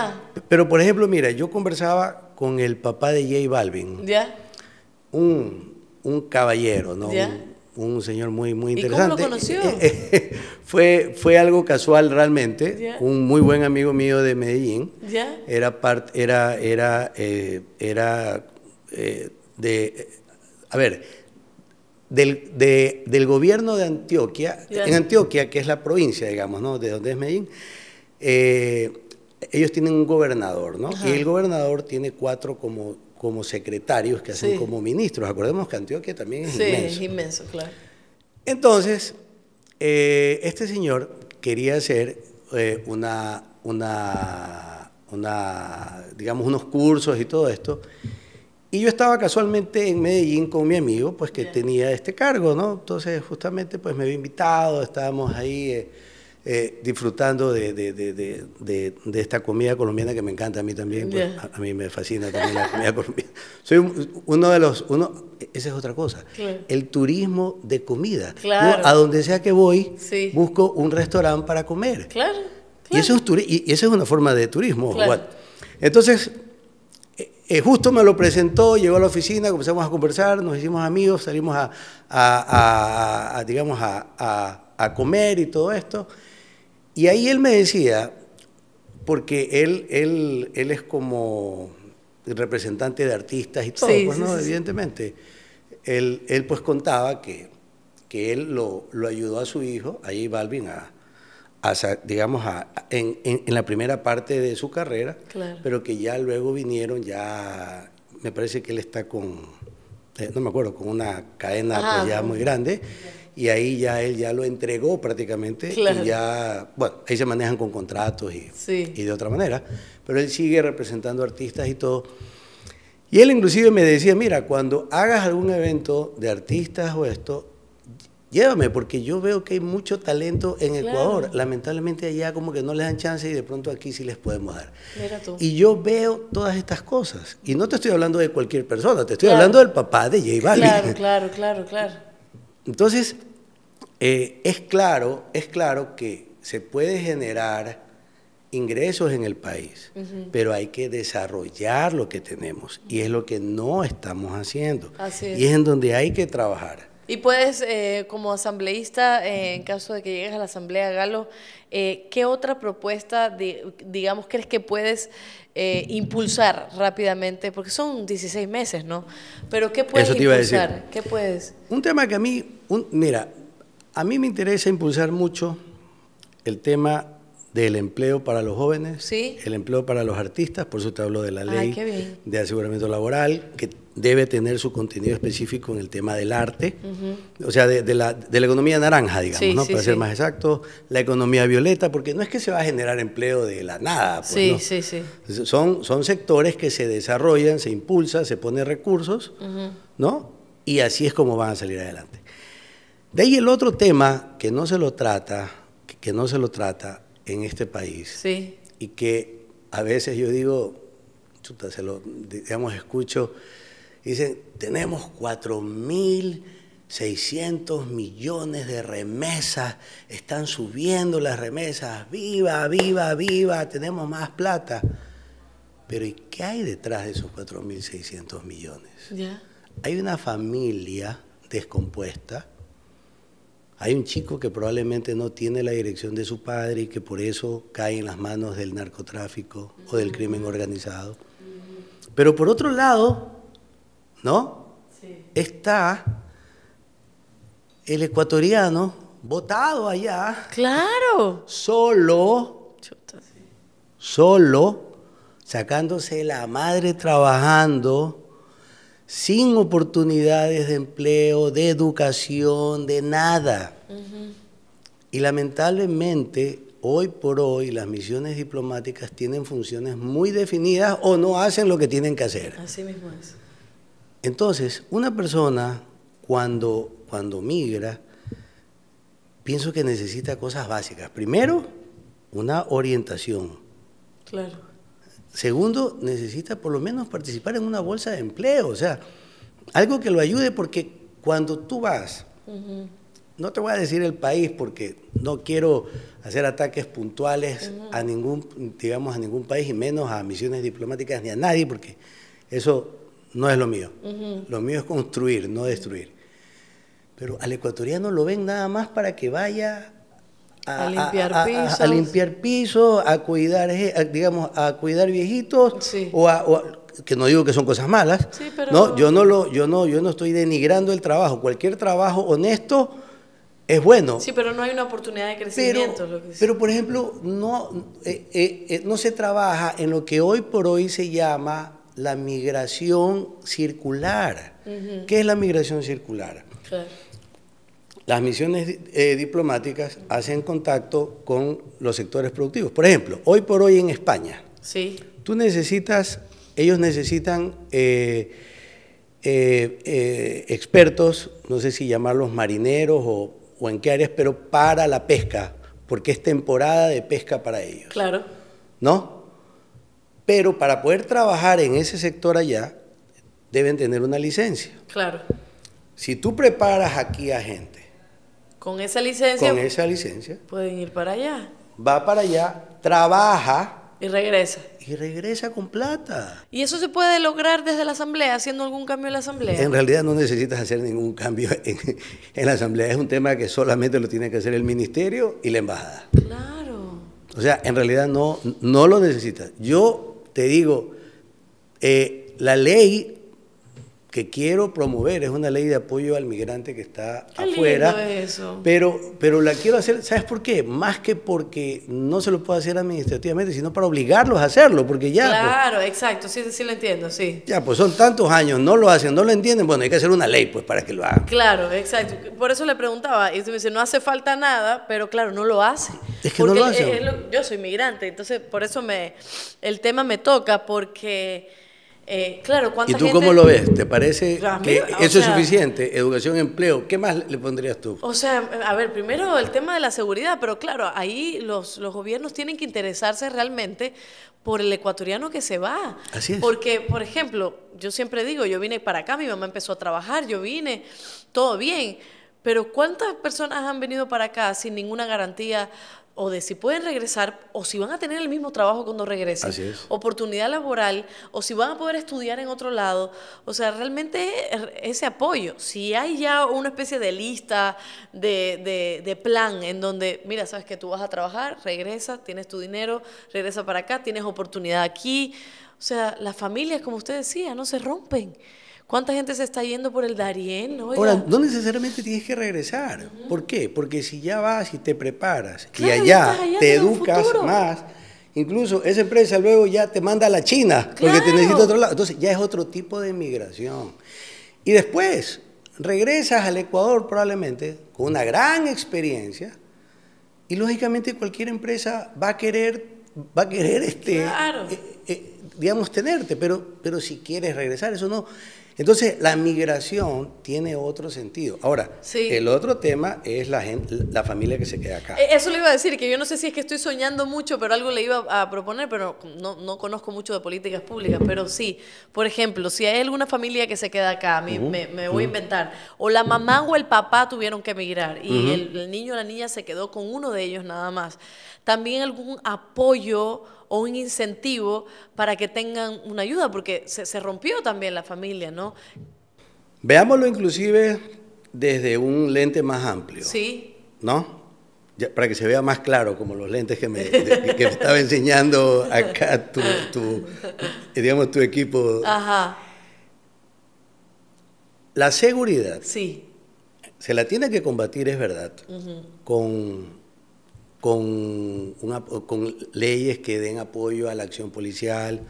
pero por ejemplo, mira, yo conversaba con el papá de J Balvin. Ya. Un, caballero, ¿no? Ya un señor muy, muy interesante. cómo lo conoció? fue, fue algo casual realmente. Un muy buen amigo mío de Medellín. Era, parte... era, era, eh, era eh, de... A ver, del, gobierno de Antioquia, en Antioquia, que es la provincia, digamos, ¿no? De donde es Medellín, eh, ellos tienen un gobernador, ¿no? Y el gobernador tiene cuatro como, como secretarios que hacen como ministros. Acordemos que Antioquia también es inmenso. Sí, es inmenso, claro. Entonces, eh, este señor quería hacer eh, una, una, digamos, unos cursos y todo esto. Y yo estaba casualmente en Medellín con mi amigo, pues que tenía este cargo, ¿no? Entonces, justamente, pues me había invitado, estábamos ahí... Eh, eh, disfrutando de, esta comida colombiana que me encanta a mí también. Pues, a, mí me fascina también la comida colombiana. Soy uno de los. Uno, esa es otra cosa. El turismo de comida. a donde sea que voy, busco un restaurante para comer. Claro. Y, eso es y, es una forma de turismo. Entonces, eh, eh, justo me lo presentó, llegó a la oficina, comenzamos a conversar, nos hicimos amigos, salimos a, a, a digamos, a comer y todo esto. Y ahí él me decía, porque él, él, él es como representante de artistas y todo, pues evidentemente. Él, él, pues contaba que, que él lo, lo ayudó a su hijo, ahí Balvin, a, digamos, a, en, en, la primera parte de su carrera, pero que ya luego vinieron, ya me parece que él está con, eh, no me acuerdo, con una cadena pues, ya muy grande y ahí ya él ya lo entregó prácticamente y ya, bueno, ahí se manejan con contratos y, y, de otra manera, pero él sigue representando artistas y todo. Y él inclusive me decía, mira, cuando hagas algún evento de artistas o esto, llévame, porque yo veo que hay mucho talento en Ecuador. Lamentablemente allá como que no les dan chance y de pronto aquí sí les podemos dar. Y yo veo todas estas cosas. Y no te estoy hablando de cualquier persona, te estoy hablando del papá de J Balvin. Claro, claro, claro, claro. Entonces, eh, es, claro, es claro que se puede generar ingresos en el país, pero hay que desarrollar lo que tenemos y es lo que no estamos haciendo. Y es en donde hay que trabajar. Y puedes, eh, como asambleísta, eh, en caso de que llegues a la Asamblea Galo, eh, ¿qué otra propuesta, de, digamos, crees que puedes impulsar rápidamente? Porque son 16 meses, ¿no? Pero ¿qué puedes impulsar? ¿Qué puedes? Un tema que a mí, mira, a mí me interesa impulsar mucho el tema del empleo para los jóvenes, el empleo para los artistas, por eso te hablo de la ley de aseguramiento laboral, que debe tener su contenido específico en el tema del arte, o sea, de, la, economía naranja, digamos, para ser más exacto, la economía violeta, porque no es que se va a generar empleo de la nada. Pues, sí, sí, sí. Son, son sectores que se desarrollan, se impulsan, se ponen recursos, ¿no? Y así es como van a salir adelante. De ahí el otro tema que no se lo trata, que no se lo trata en este país, y que a veces yo digo, chuta, se lo, digamos, escucho Dicen, tenemos 4.600 millones de remesas, están subiendo las remesas, viva, viva, viva, tenemos más plata. Pero ¿y qué hay detrás de esos 4.600 millones? Hay una familia descompuesta, hay un chico que probablemente no tiene la dirección de su padre y que por eso cae en las manos del narcotráfico o del crimen organizado. Pero por otro lado, ¿no? Está el ecuatoriano votado allá. Claro. Solo, solo, sacándose la madre trabajando, sin oportunidades de empleo, de educación, de nada. Y lamentablemente, hoy por hoy, las misiones diplomáticas tienen funciones muy definidas o no hacen lo que tienen que hacer. Así mismo es. Entonces, una persona cuando, cuando migra, pienso que necesita cosas básicas. Primero, una orientación. Claro. Segundo, necesita por lo menos participar en una bolsa de empleo, o sea, algo que lo ayude porque cuando tú vas, no te voy a decir el país porque no quiero hacer ataques puntuales a ningún, digamos, a ningún país y menos a misiones diplomáticas ni a nadie porque eso no es lo mío. Lo mío es construir, no destruir. Pero al ecuatoriano lo ven nada más para que vaya a, limpiar pisos, a, limpiar a cuidar, eh, digamos, a cuidar viejitos o, que no digo que son cosas malas. No, yo no lo yo no yo no estoy denigrando el trabajo, cualquier trabajo honesto es bueno. Sí, pero no hay una oportunidad de crecimiento. Pero, por ejemplo, no, eh, eh, no se trabaja en lo que hoy por hoy se llama la migración circular. ¿Qué es la migración circular? Las misiones eh, diplomáticas hacen contacto con los sectores productivos. Por ejemplo, hoy por hoy en España, tú necesitas, ellos necesitan eh, eh, expertos, no sé si llamarlos marineros o, o en qué áreas, pero para la pesca, porque es temporada de pesca para ellos. Claro. ¿No? Pero para poder trabajar en ese sector allá, deben tener una licencia. Claro. Si tú preparas aquí a gente. Con esa licencia. Con esa licencia. Pueden ir para allá. Va para allá, trabaja. Y regresa. Y regresa con plata. ¿Y eso se puede lograr desde la asamblea, haciendo algún cambio en la asamblea? En realidad no necesitas hacer ningún cambio en, la asamblea. Es un tema que solamente lo tiene que hacer el ministerio y la embajada. Claro. O sea, en realidad no, no lo necesitas. Yo te digo, eh, la ley que quiero promover, es una ley de apoyo al migrante que está qué afuera. Eso. Pero, pero la quiero hacer, ¿sabes por qué? Más que porque no se lo puedo hacer administrativamente, sino para obligarlos a hacerlo, porque ya. Pues claro, exacto, sí, sí lo entiendo, sí. Ya, pues son tantos años, no lo hacen, no lo entienden, bueno, hay que hacer una ley, pues, para que lo hagan. Claro, exacto. Por eso le preguntaba, y me dice, no hace falta nada, pero claro, no lo hace. Es que no lo hace. yo soy migrante, entonces por eso me, el tema me toca, porque eh, claro, ¿Y tú cómo lo ves? ¿Te parece que eso es suficiente? Educación, empleo, ¿qué más le pondrías tú? O sea, a ver, primero el tema de la seguridad, pero claro, ahí los, los gobiernos tienen que interesarse realmente por el ecuatoriano que se va. Así Porque, por ejemplo, yo siempre digo, yo vine para acá, mi mamá empezó a trabajar, yo vine, todo bien, pero ¿cuántas personas han venido para acá sin ninguna garantía? o de si pueden regresar o si van a tener el mismo trabajo cuando regresen, oportunidad laboral o si van a poder estudiar en otro lado. O sea, realmente er, ese apoyo, si hay ya una especie de lista, de, de, plan en donde, mira, sabes que tú vas a trabajar, regresa tienes tu dinero, regresa para acá, tienes oportunidad aquí. O sea, las familias, como usted decía, no se rompen. ¿Cuánta gente se está yendo por el Darien? Ahora, no necesariamente tienes que regresar. ¿Por qué? Porque si ya vas y te preparas y allá, te educas más, incluso esa empresa luego ya te manda a la China porque te necesita otro lado. Entonces ya es otro tipo de migración. Y después regresas al Ecuador probablemente con una gran experiencia y lógicamente cualquier empresa va a querer, va a querer este, eh, eh, digamos, tenerte, pero, pero si quieres regresar, eso no entonces, la migración tiene otro sentido. Ahora, el otro tema es la, la familia que se queda acá. E-, eso le iba a decir, que yo no sé si es que estoy soñando mucho, pero algo le iba a proponer, pero no, no conozco mucho de políticas públicas. Pero sí, por ejemplo, si hay alguna familia que se queda acá, me, me, voy a inventar, o la mamá o el papá tuvieron que emigrar y el niño o la niña se quedó con uno de ellos nada más, también algún apoyo o un incentivo para que tengan una ayuda, porque se, rompió también la familia, ¿no? Veámoslo inclusive desde un lente más amplio. Sí. ¿No? para que se vea más claro, como los lentes que me, estaba enseñando acá tu, digamos, tu equipo. Ajá. La seguridad. Sí. Se la tiene que combatir, es verdad, con con, con leyes que den apoyo a la acción policial,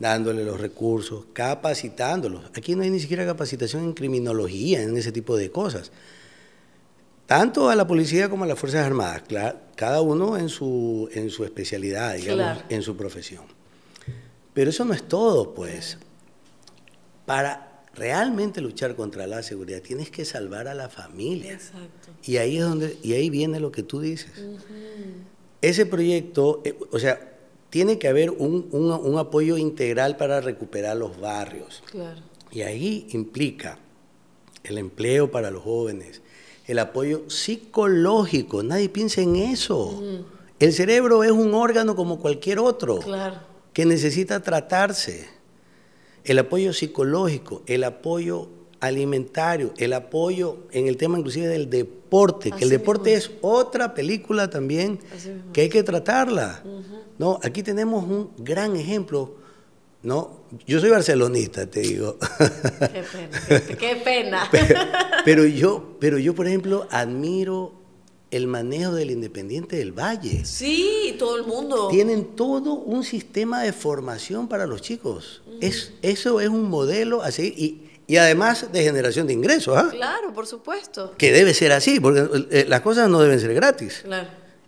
dándole los recursos, capacitándolos. Aquí no hay ni siquiera capacitación en criminología, en ese tipo de cosas. Tanto a la policía como a las Fuerzas Armadas, cada uno en su, en su especialidad, digamos, en su profesión. Pero eso no es todo, pues. Para realmente luchar contra la seguridad, tienes que salvar a la familia. Y ahí es donde, y ahí viene lo que tú dices. Ese proyecto, eh, o sea, tiene que haber un, apoyo integral para recuperar los barrios. Y ahí implica el empleo para los jóvenes, el apoyo psicológico. Nadie piensa en eso. El cerebro es un órgano como cualquier otro que necesita tratarse el apoyo psicológico, el apoyo alimentario, el apoyo en el tema inclusive del deporte, que el deporte es otra película también que hay que tratarla. No, aquí tenemos un gran ejemplo. No, yo soy barcelonista, te digo. Qué pena. Qué pena. pero, yo, pero yo, por ejemplo, admiro el manejo del Independiente del Valle. Sí, todo el mundo. Tienen todo un sistema de formación para los chicos. es, eso es un modelo así y, además de generación de ingresos. ¿ah? Claro, por supuesto. Que debe ser así, porque eh, las cosas no deben ser gratis. Claro.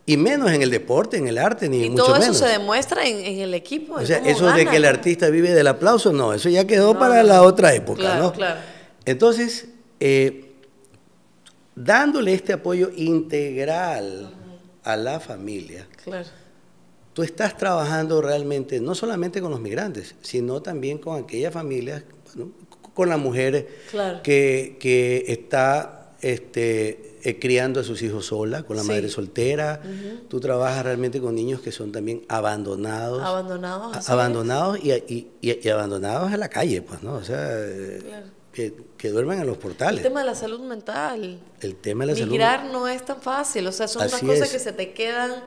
Y menos en el deporte, en el arte, ni mucho menos. Y todo eso se demuestra en, el equipo. O sea, eso de que el artista vive del aplauso, no, eso ya quedó para la otra época, ¿no? Claro. Entonces, eh, dándole este apoyo integral a la familia, tú estás trabajando realmente no solamente con los migrantes, sino también con aquellas familias, con las mujeres que, que, está este, eh, criando a sus hijos solas, con la madre soltera. Tú trabajas realmente con niños que son también abandonados. Abandonados. abandonados y, abandonados a la calle, pues, ¿no? sea, eh, que, duermen en los portales. El tema de la salud mental. El tema de la salud. Migrar no es tan fácil, o sea, son unas cosas que se te quedan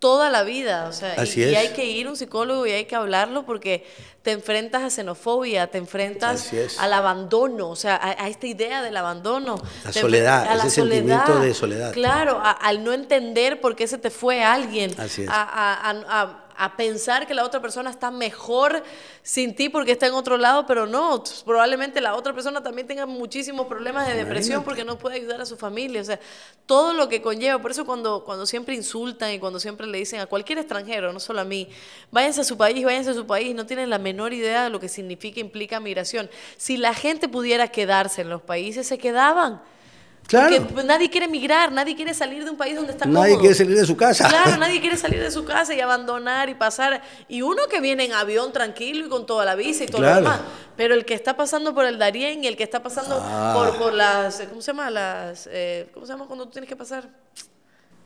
toda la vida, o sea, Así y hay que ir a un psicólogo y hay que hablarlo porque te enfrentas a xenofobia, te enfrentas al abandono, o sea, a, esta idea del abandono. La soledad, a ese sentimiento de soledad. Claro, al no entender por qué se te fue alguien. a, pensar que la otra persona está mejor sin ti porque está en otro lado, pero no, probablemente la otra persona también tenga muchísimos problemas de depresión porque no puede ayudar a su familia, o sea, todo lo que conlleva, por eso cuando, cuando siempre insultan y cuando siempre le dicen a cualquier extranjero, no solo a mí, váyanse a su país, váyanse a su país, no tienen la menor idea de lo que significa, implica migración. Si la gente pudiera quedarse en los países, se quedaban. Claro. Porque nadie quiere migrar, nadie quiere salir de un país donde está nadie Nadie quiere salir de su casa. Claro, nadie quiere salir de su casa y abandonar y pasar. Y uno que viene en avión tranquilo y con toda la visa y todo lo demás. Pero el que está pasando por el Darién y el que está pasando por, ah. las. ¿Cómo se llama? Eh, ¿Cómo se llama cuando tú tienes que pasar?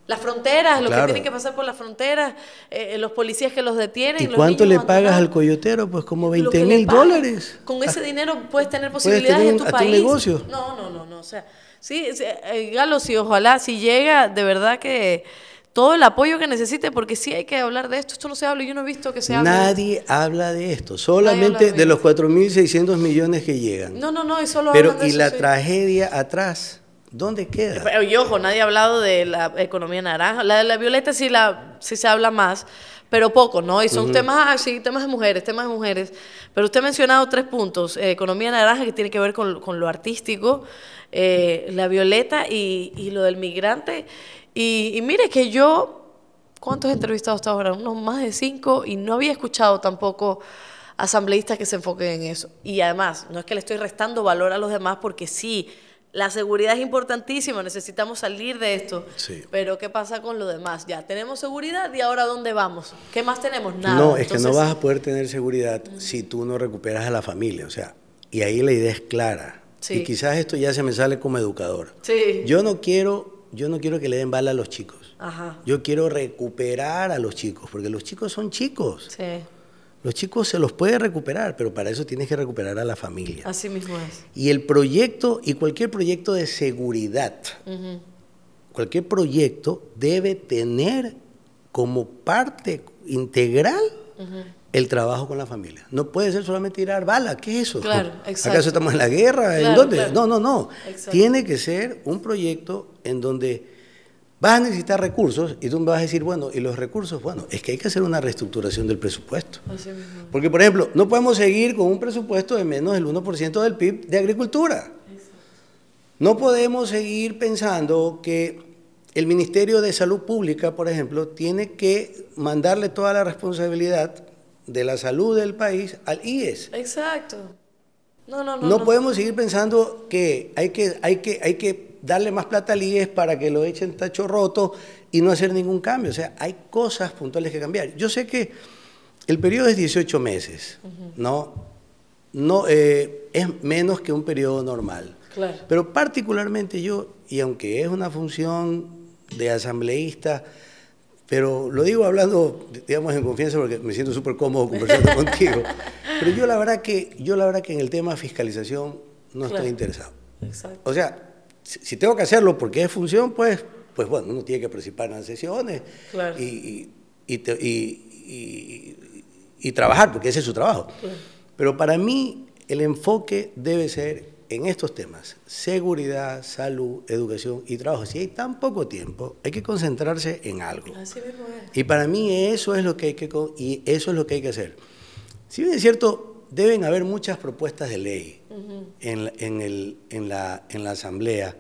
Las fronteras, lo que tienen que pasar por las fronteras, eh, eh, los policías que los detienen. ¿Y cuánto le pagas al coyotero? Pues como 20 mil dólares. Con ese ah, dinero puedes tener posibilidades en tu país. Tu negocio. No, no, no, no. O sea, sí, eh, sí si ojalá, si llega, de verdad que todo el apoyo que necesite, porque sí hay que hablar de esto. Esto no se habla, yo no he visto que se hable. Nadie habla de esto, solamente de, los 4.600 millones que llegan. No, no, no, y solo Pero, y la tragedia atrás ¿Dónde queda? Eh, y ojo, nadie ha hablado de la economía naranja. La la violeta sí, la, se habla más, pero poco, ¿no? Y son temas así, ah, temas de mujeres, temas de mujeres. Pero usted ha mencionado tres puntos. Eh, economía naranja, que tiene que ver con, lo artístico, eh, la violeta y, lo del migrante. Y, mire que yo, ¿cuántos he entrevistado hasta ahora? Unos más de cinco y no había escuchado tampoco asambleístas que se enfoquen en eso. Y además, no es que le estoy restando valor a los demás porque sí la seguridad es importantísima, necesitamos salir de esto. Pero ¿qué pasa con lo demás? Ya tenemos seguridad y ahora ¿dónde vamos? ¿Qué más tenemos? Nada. No, es que no vas a poder tener seguridad si tú no recuperas a la familia. O sea, y ahí la idea es clara. Y quizás esto ya se me sale como educador. Yo no quiero, yo no quiero que le den bala a los chicos. Yo quiero recuperar a los chicos, porque los chicos son chicos. Sí. Los chicos se los puede recuperar, pero para eso tienes que recuperar a la familia. Así mismo es. Y el proyecto, y cualquier proyecto de seguridad, cualquier proyecto debe tener como parte integral el trabajo con la familia. No puede ser solamente tirar bala, ¿qué es eso? Claro, exacto. ¿Acaso estamos en la guerra? ¿En dónde? No, no, no. Tiene que ser un proyecto en donde Vas a necesitar recursos y tú me vas a decir, bueno, ¿y los recursos? Bueno, es que hay que hacer una reestructuración del presupuesto. Porque, por ejemplo, no podemos seguir con un presupuesto de menos del 1% del PIB de agricultura. No podemos seguir pensando que el Ministerio de Salud Pública, por ejemplo, tiene que mandarle toda la responsabilidad de la salud del país al IES. Exacto. No, no, no. No, podemos seguir pensando que, hay que darle más plata a e para que lo echen tacho roto y no hacer ningún cambio. O sea, hay cosas puntuales que cambiar. Yo sé que el periodo es 18 meses, ¿no? no eh, es menos que un periodo normal. Claro. Pero particularmente yo, y aunque es una función de asambleísta, pero lo digo hablando, digamos, en confianza porque me siento súper cómodo conversando contigo. Pero yo la verdad que yo la verdad que en el tema fiscalización no estoy interesado. Exacto. O sea, si tengo que hacerlo porque es función, pues, pues bueno, uno tiene que participar en las sesiones y, y, trabajar, porque ese es su trabajo. Pero para mí el enfoque debe ser en estos temas, seguridad, salud, educación y trabajo. Si hay tan poco tiempo, hay que concentrarse en algo. Y para mí eso es lo que hay que, y eso es lo que, hay que hacer. Si bien es cierto, deben haber muchas propuestas de ley en, la, el, en, la, en, la, Asamblea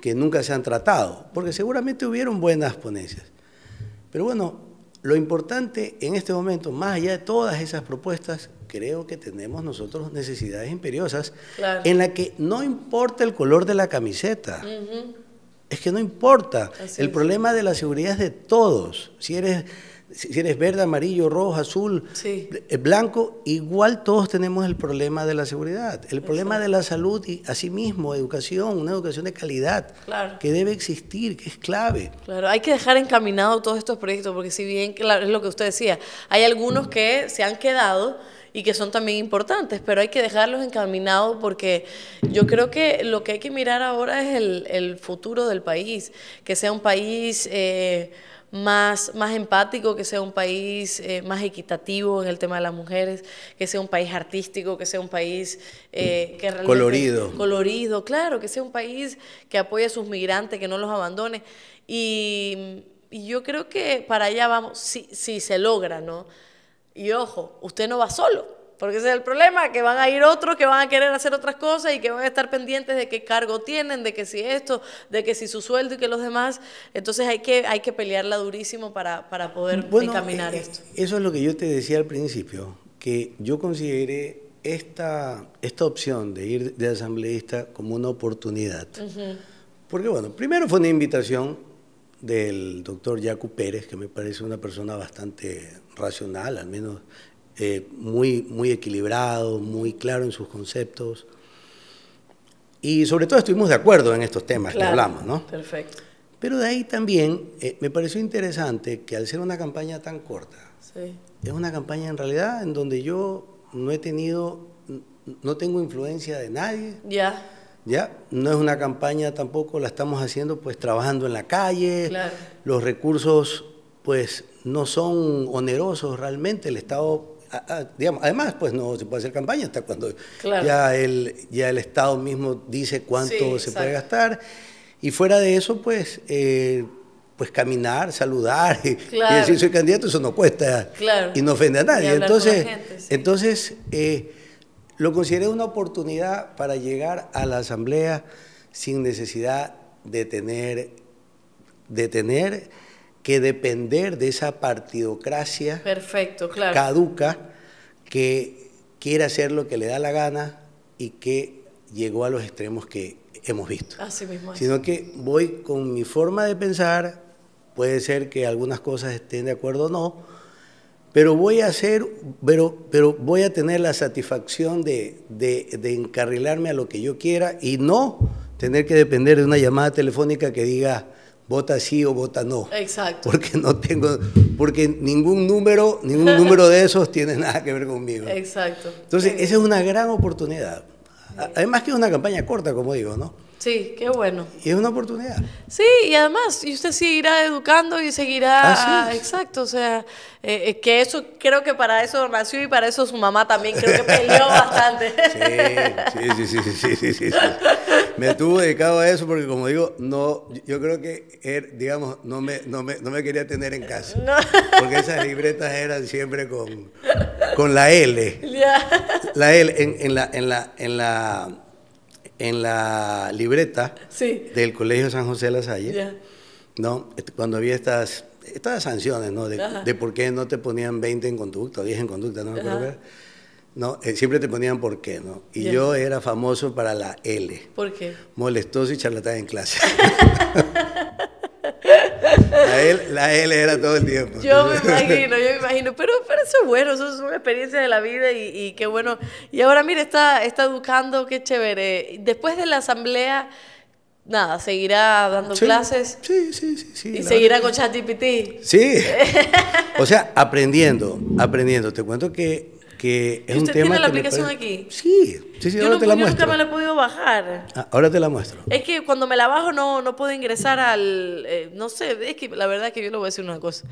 que nunca se han tratado, porque seguramente hubieron buenas ponencias. Pero bueno, lo importante en este momento, más allá de todas esas propuestas, creo que tenemos nosotros necesidades imperiosas en la que no importa el color de la camiseta. Es que no importa. el problema de la seguridad es de todos. Si eres si eres verde, amarillo, rojo, azul, eh, blanco, igual todos tenemos el problema de la seguridad, el problema de la salud y asimismo educación, una educación de calidad que debe existir, que es clave. Claro, hay que dejar encaminado todos estos proyectos porque si bien, claro, es lo que usted decía, hay algunos que se han quedado y que son también importantes, pero hay que dejarlos encaminados porque yo creo que lo que hay que mirar ahora es el, futuro del país, que sea un país... Eh, más, más empático, que sea un país eh, más equitativo en el tema de las mujeres, que sea un país artístico, que sea un país eh, que colorido. Colorido, claro, que sea un país que apoye a sus migrantes, que no los abandone. Y, y yo creo que para allá vamos, si, si se logra, ¿no? Y ojo, usted no va solo porque ese es el problema, que van a ir otros que van a querer hacer otras cosas y que van a estar pendientes de qué cargo tienen, de que si esto, de que si su sueldo y que los demás. Entonces hay que, hay que pelearla durísimo para, para poder encaminar eh, esto. Eso es lo que yo te decía al principio, que yo consideré esta, esta opción de ir de asambleísta como una oportunidad. Porque bueno, primero fue una invitación del doctor Yacu Pérez, que me parece una persona bastante racional, al menos eh, muy, muy equilibrado, muy claro en sus conceptos. Y sobre todo estuvimos de acuerdo en estos temas que hablamos, ¿no? Perfecto. Pero de ahí también eh, me pareció interesante que al ser una campaña tan corta, es una campaña en realidad en donde yo no he tenido, no tengo influencia de nadie. Ya. Ya, no es una campaña tampoco, la estamos haciendo pues trabajando en la calle, los recursos pues no son onerosos realmente, el Estado Ah, ah, además, pues no se puede hacer campaña hasta cuando ya, el, ya el Estado mismo dice cuánto se puede gastar. Y fuera de eso, pues, eh, pues caminar, saludar y, decir soy candidato, eso no cuesta y no ofende a nadie. Entonces, entonces eh, lo consideré una oportunidad para llegar a la asamblea sin necesidad de tener, de tener que depender de esa partidocracia Perfecto, caduca que quiere hacer lo que le da la gana y que llegó a los extremos que hemos visto. Sino que voy con mi forma de pensar, puede ser que algunas cosas estén de acuerdo o no, pero voy a hacer, pero, pero voy a tener la satisfacción de encarrilarme a lo que yo quiera y no tener que depender de una llamada telefónica que diga, vota sí o vota no. Exacto. Porque no tengo, porque ningún número, ningún número de esos tiene nada que ver conmigo. Exacto. Entonces, esa es una gran oportunidad. Además que es una campaña corta, como digo, ¿no? Sí, qué bueno. Y es una oportunidad. Sí, y además, y usted seguirá educando y seguirá... Ah, exacto, o sea, eh, eh, que eso, creo que para eso nació y para eso su mamá también, creo que peleó bastante. Sí, sí, sí, sí, sí, sí, sí, Me estuvo dedicado a eso porque, como digo, no, yo creo que, él, er, digamos, no me, no, me, quería tener en casa. Porque esas libretas eran siempre con, con la L. La L en la... En la, en la en la libreta del Colegio San José de la Salle, ¿no? Este, cuando había estas, estas sanciones, ¿no? De, por qué no te ponían 20 en conducta, 10 en conducta, no me acuerdo. No, eh, siempre te ponían por qué, ¿no? Y yo era famoso para la L. ¿Por qué? Molestoso y charlatán en clase. La L, era todo el tiempo. Yo me imagino, yo me imagino. Pero, pero eso es bueno, eso es una experiencia de la vida y, qué bueno. Y ahora, mire, está, está educando, qué chévere. Después de la asamblea nada, seguirá dando clases. Sí, sí, sí. sí y seguirá con con ChatGPT. Sí. o sea, aprendiendo, aprendiendo. Te cuento que usted tiene la aplicación aquí? Sí, sí, sí, yo te la muestro. nunca me la he podido bajar. Ah, ahora te la muestro. Es que cuando me la bajo no, no puedo ingresar al... Eh, no sé, es que la verdad es que yo le voy a decir una cosa.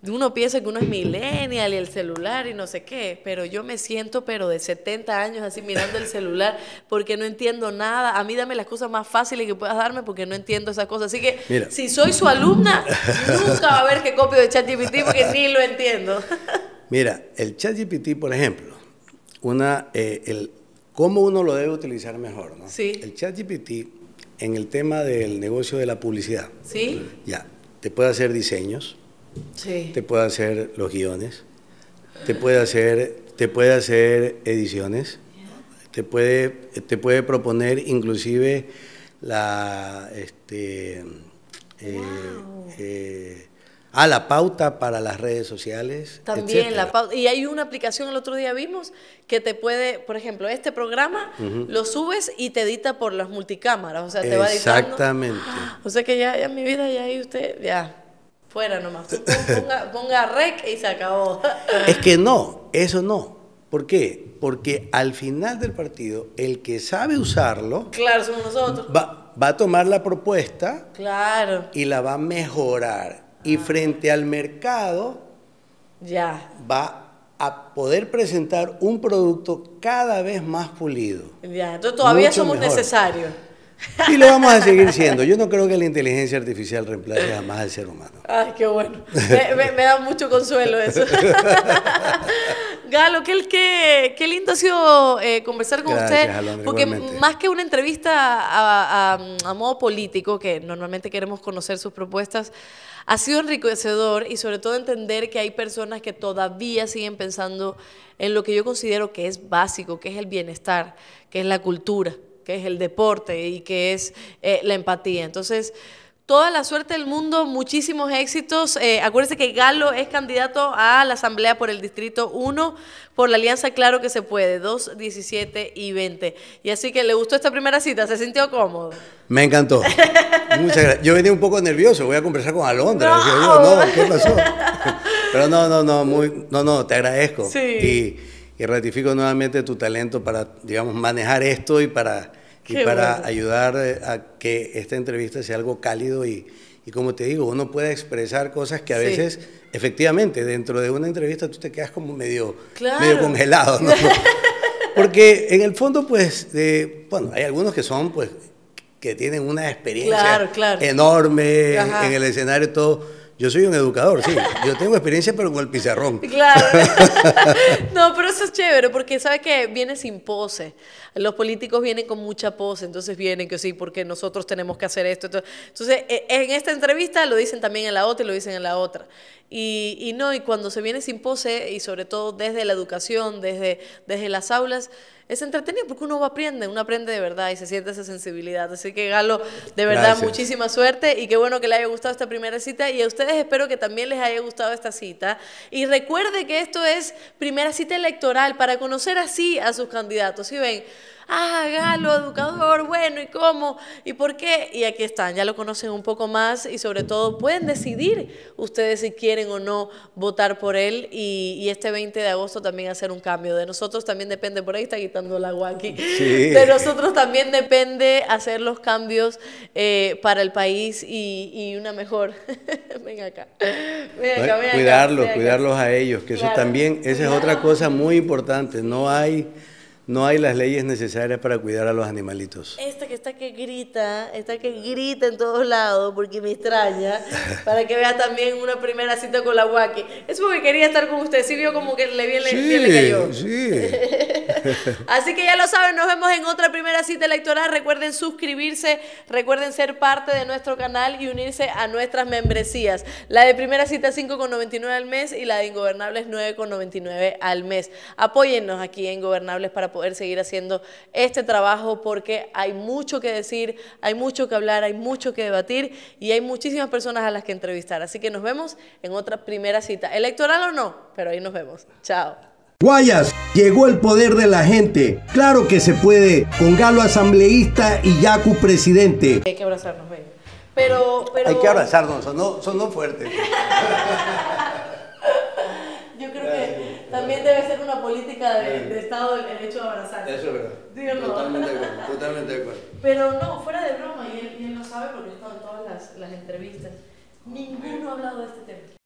Uno piensa que uno es millennial y el celular y no sé qué, pero yo me siento pero de 70 años así mirando el celular porque no entiendo nada. A mí dame las cosas más fáciles que puedas darme porque no entiendo esas cosas. Así que si soy su alumna, nunca va a ver que copio de ChatGPT porque ni lo entiendo. Mira, el ChatGPT, por ejemplo, una, eh, el, ¿cómo uno lo debe utilizar mejor? ¿no? Sí. El ChatGPT en el tema del negocio de la publicidad. Sí. Ya, te puede hacer diseños, sí. te puede hacer los guiones, te puede hacer, te puede hacer ediciones, te puede, te puede proponer inclusive la, este, eh, eh, a la pauta para las redes sociales. También la pauta. Y hay una aplicación, el otro día vimos, que te puede, por ejemplo, este programa lo subes y te edita por las multicámaras. O sea, te va editando. Exactamente. O sea que ya, ya mi vida, ya ahí usted, ya. Fuera nomás. Ponga, rec y se acabó. es que no, eso no. ¿Por qué? Porque al final del partido, el que sabe usarlo. Claro, somos nosotros. Va, va a tomar la propuesta. Claro. Y la va a mejorar y frente al mercado ya. va a poder presentar un producto cada vez más pulido. Ya, entonces todavía somos necesarios. Y lo vamos a seguir siendo. Yo no creo que la inteligencia artificial reemplace jamás al ser humano. Ay, qué bueno. Me, da mucho consuelo eso. Galo, qué, lindo ha sido eh, conversar con usted, porque más que una entrevista a, modo político, que normalmente queremos conocer sus propuestas, ha sido enriquecedor y sobre todo entender que hay personas que todavía siguen pensando en lo que yo considero que es básico, que es el bienestar, que es la cultura, que es el deporte y que es eh, la empatía. Entonces, toda la suerte del mundo, muchísimos éxitos. Eh, acuérdense que Galo es candidato a la Asamblea por el Distrito 1, por la Alianza Claro que se puede, 2, 17 y 20. Y así que le gustó esta primera cita, se sintió cómodo. Me encantó. Muchas gracias. Yo venía un poco nervioso, voy a conversar con Alondra. No, no ¿qué pasó? Pero no, no, no, muy, no, no, te agradezco. Y, y ratifico nuevamente tu talento para, digamos, manejar esto y para y para ayudar eh, a que esta entrevista sea algo cálido y, como te digo, uno pueda expresar cosas que a veces, efectivamente, dentro de una entrevista tú te quedas como medio, medio congelado, Porque en el fondo, pues, bueno, hay algunos que son, pues, que tienen una experiencia enorme en el escenario y todo yo soy un educador, sí. Yo tengo experiencia, pero con el pizarrón. Claro. No, pero eso es chévere, porque ¿sabe que viene sin pose. Los políticos vienen con mucha pose, entonces vienen que sí, porque nosotros tenemos que hacer esto. Entonces, e, en esta entrevista lo dicen también en la otra y lo dicen en la otra. Y, no, y cuando se viene sin pose, y sobre todo desde la educación, desde, desde las aulas, es entretenido porque uno aprende, uno aprende de verdad y se siente esa sensibilidad. Así que Galo, de verdad, muchísima suerte y qué bueno que le haya gustado esta primera cita y a ustedes espero que también les haya gustado esta cita. Y recuerde que esto es primera cita electoral para conocer así a sus candidatos. Si ven, ah, Galo, educador, bueno, ¿y cómo? ¿Y por qué? Y aquí están, ya lo conocen un poco más y sobre todo pueden decidir ustedes si quieren o no votar por él y, este 20 de agosto también hacer un cambio. De nosotros también depende, por ahí está quitando el agua aquí, de nosotros también depende hacer los cambios eh, para el país y, una mejor, ven acá, cuidarlos, cuidarlos a ellos, que eso también, esa es otra cosa muy importante, no hay no hay las leyes necesarias para cuidar a los animalitos. Esta que está que grita, esta que grita en todos lados porque me extraña, para que vea también una primera cita con la Waki. Es porque quería estar con usted, sí vio como que le bien, le bien le cayó. Sí. Así que ya lo saben, nos vemos en otra primera cita electoral. Recuerden suscribirse, recuerden ser parte de nuestro canal y unirse a nuestras membresías. La de primera cita 5,99 al mes y la de Ingobernables 9,99 al mes. Apóyennos aquí en Gobernables para poder poder seguir haciendo este trabajo porque hay mucho que decir, hay mucho que hablar, hay mucho que debatir y hay muchísimas personas a las que entrevistar. Así que nos vemos en otra primera cita, electoral o no, pero ahí nos vemos. Chao. Guayas, llegó el poder de la gente. Claro que se puede, con Galo asambleísta y Yacu presidente. Hay que abrazarnos, Pero, Hay que abrazarnos, son no fuertes Yo creo que... También debe ser una política de, Estado el hecho de abrazar. Eso es verdad. Totalmente de acuerdo, Pero no, fuera de broma, y él, lo sabe porque he estado en todas las, las entrevistas. Ninguno ha hablado de este tema.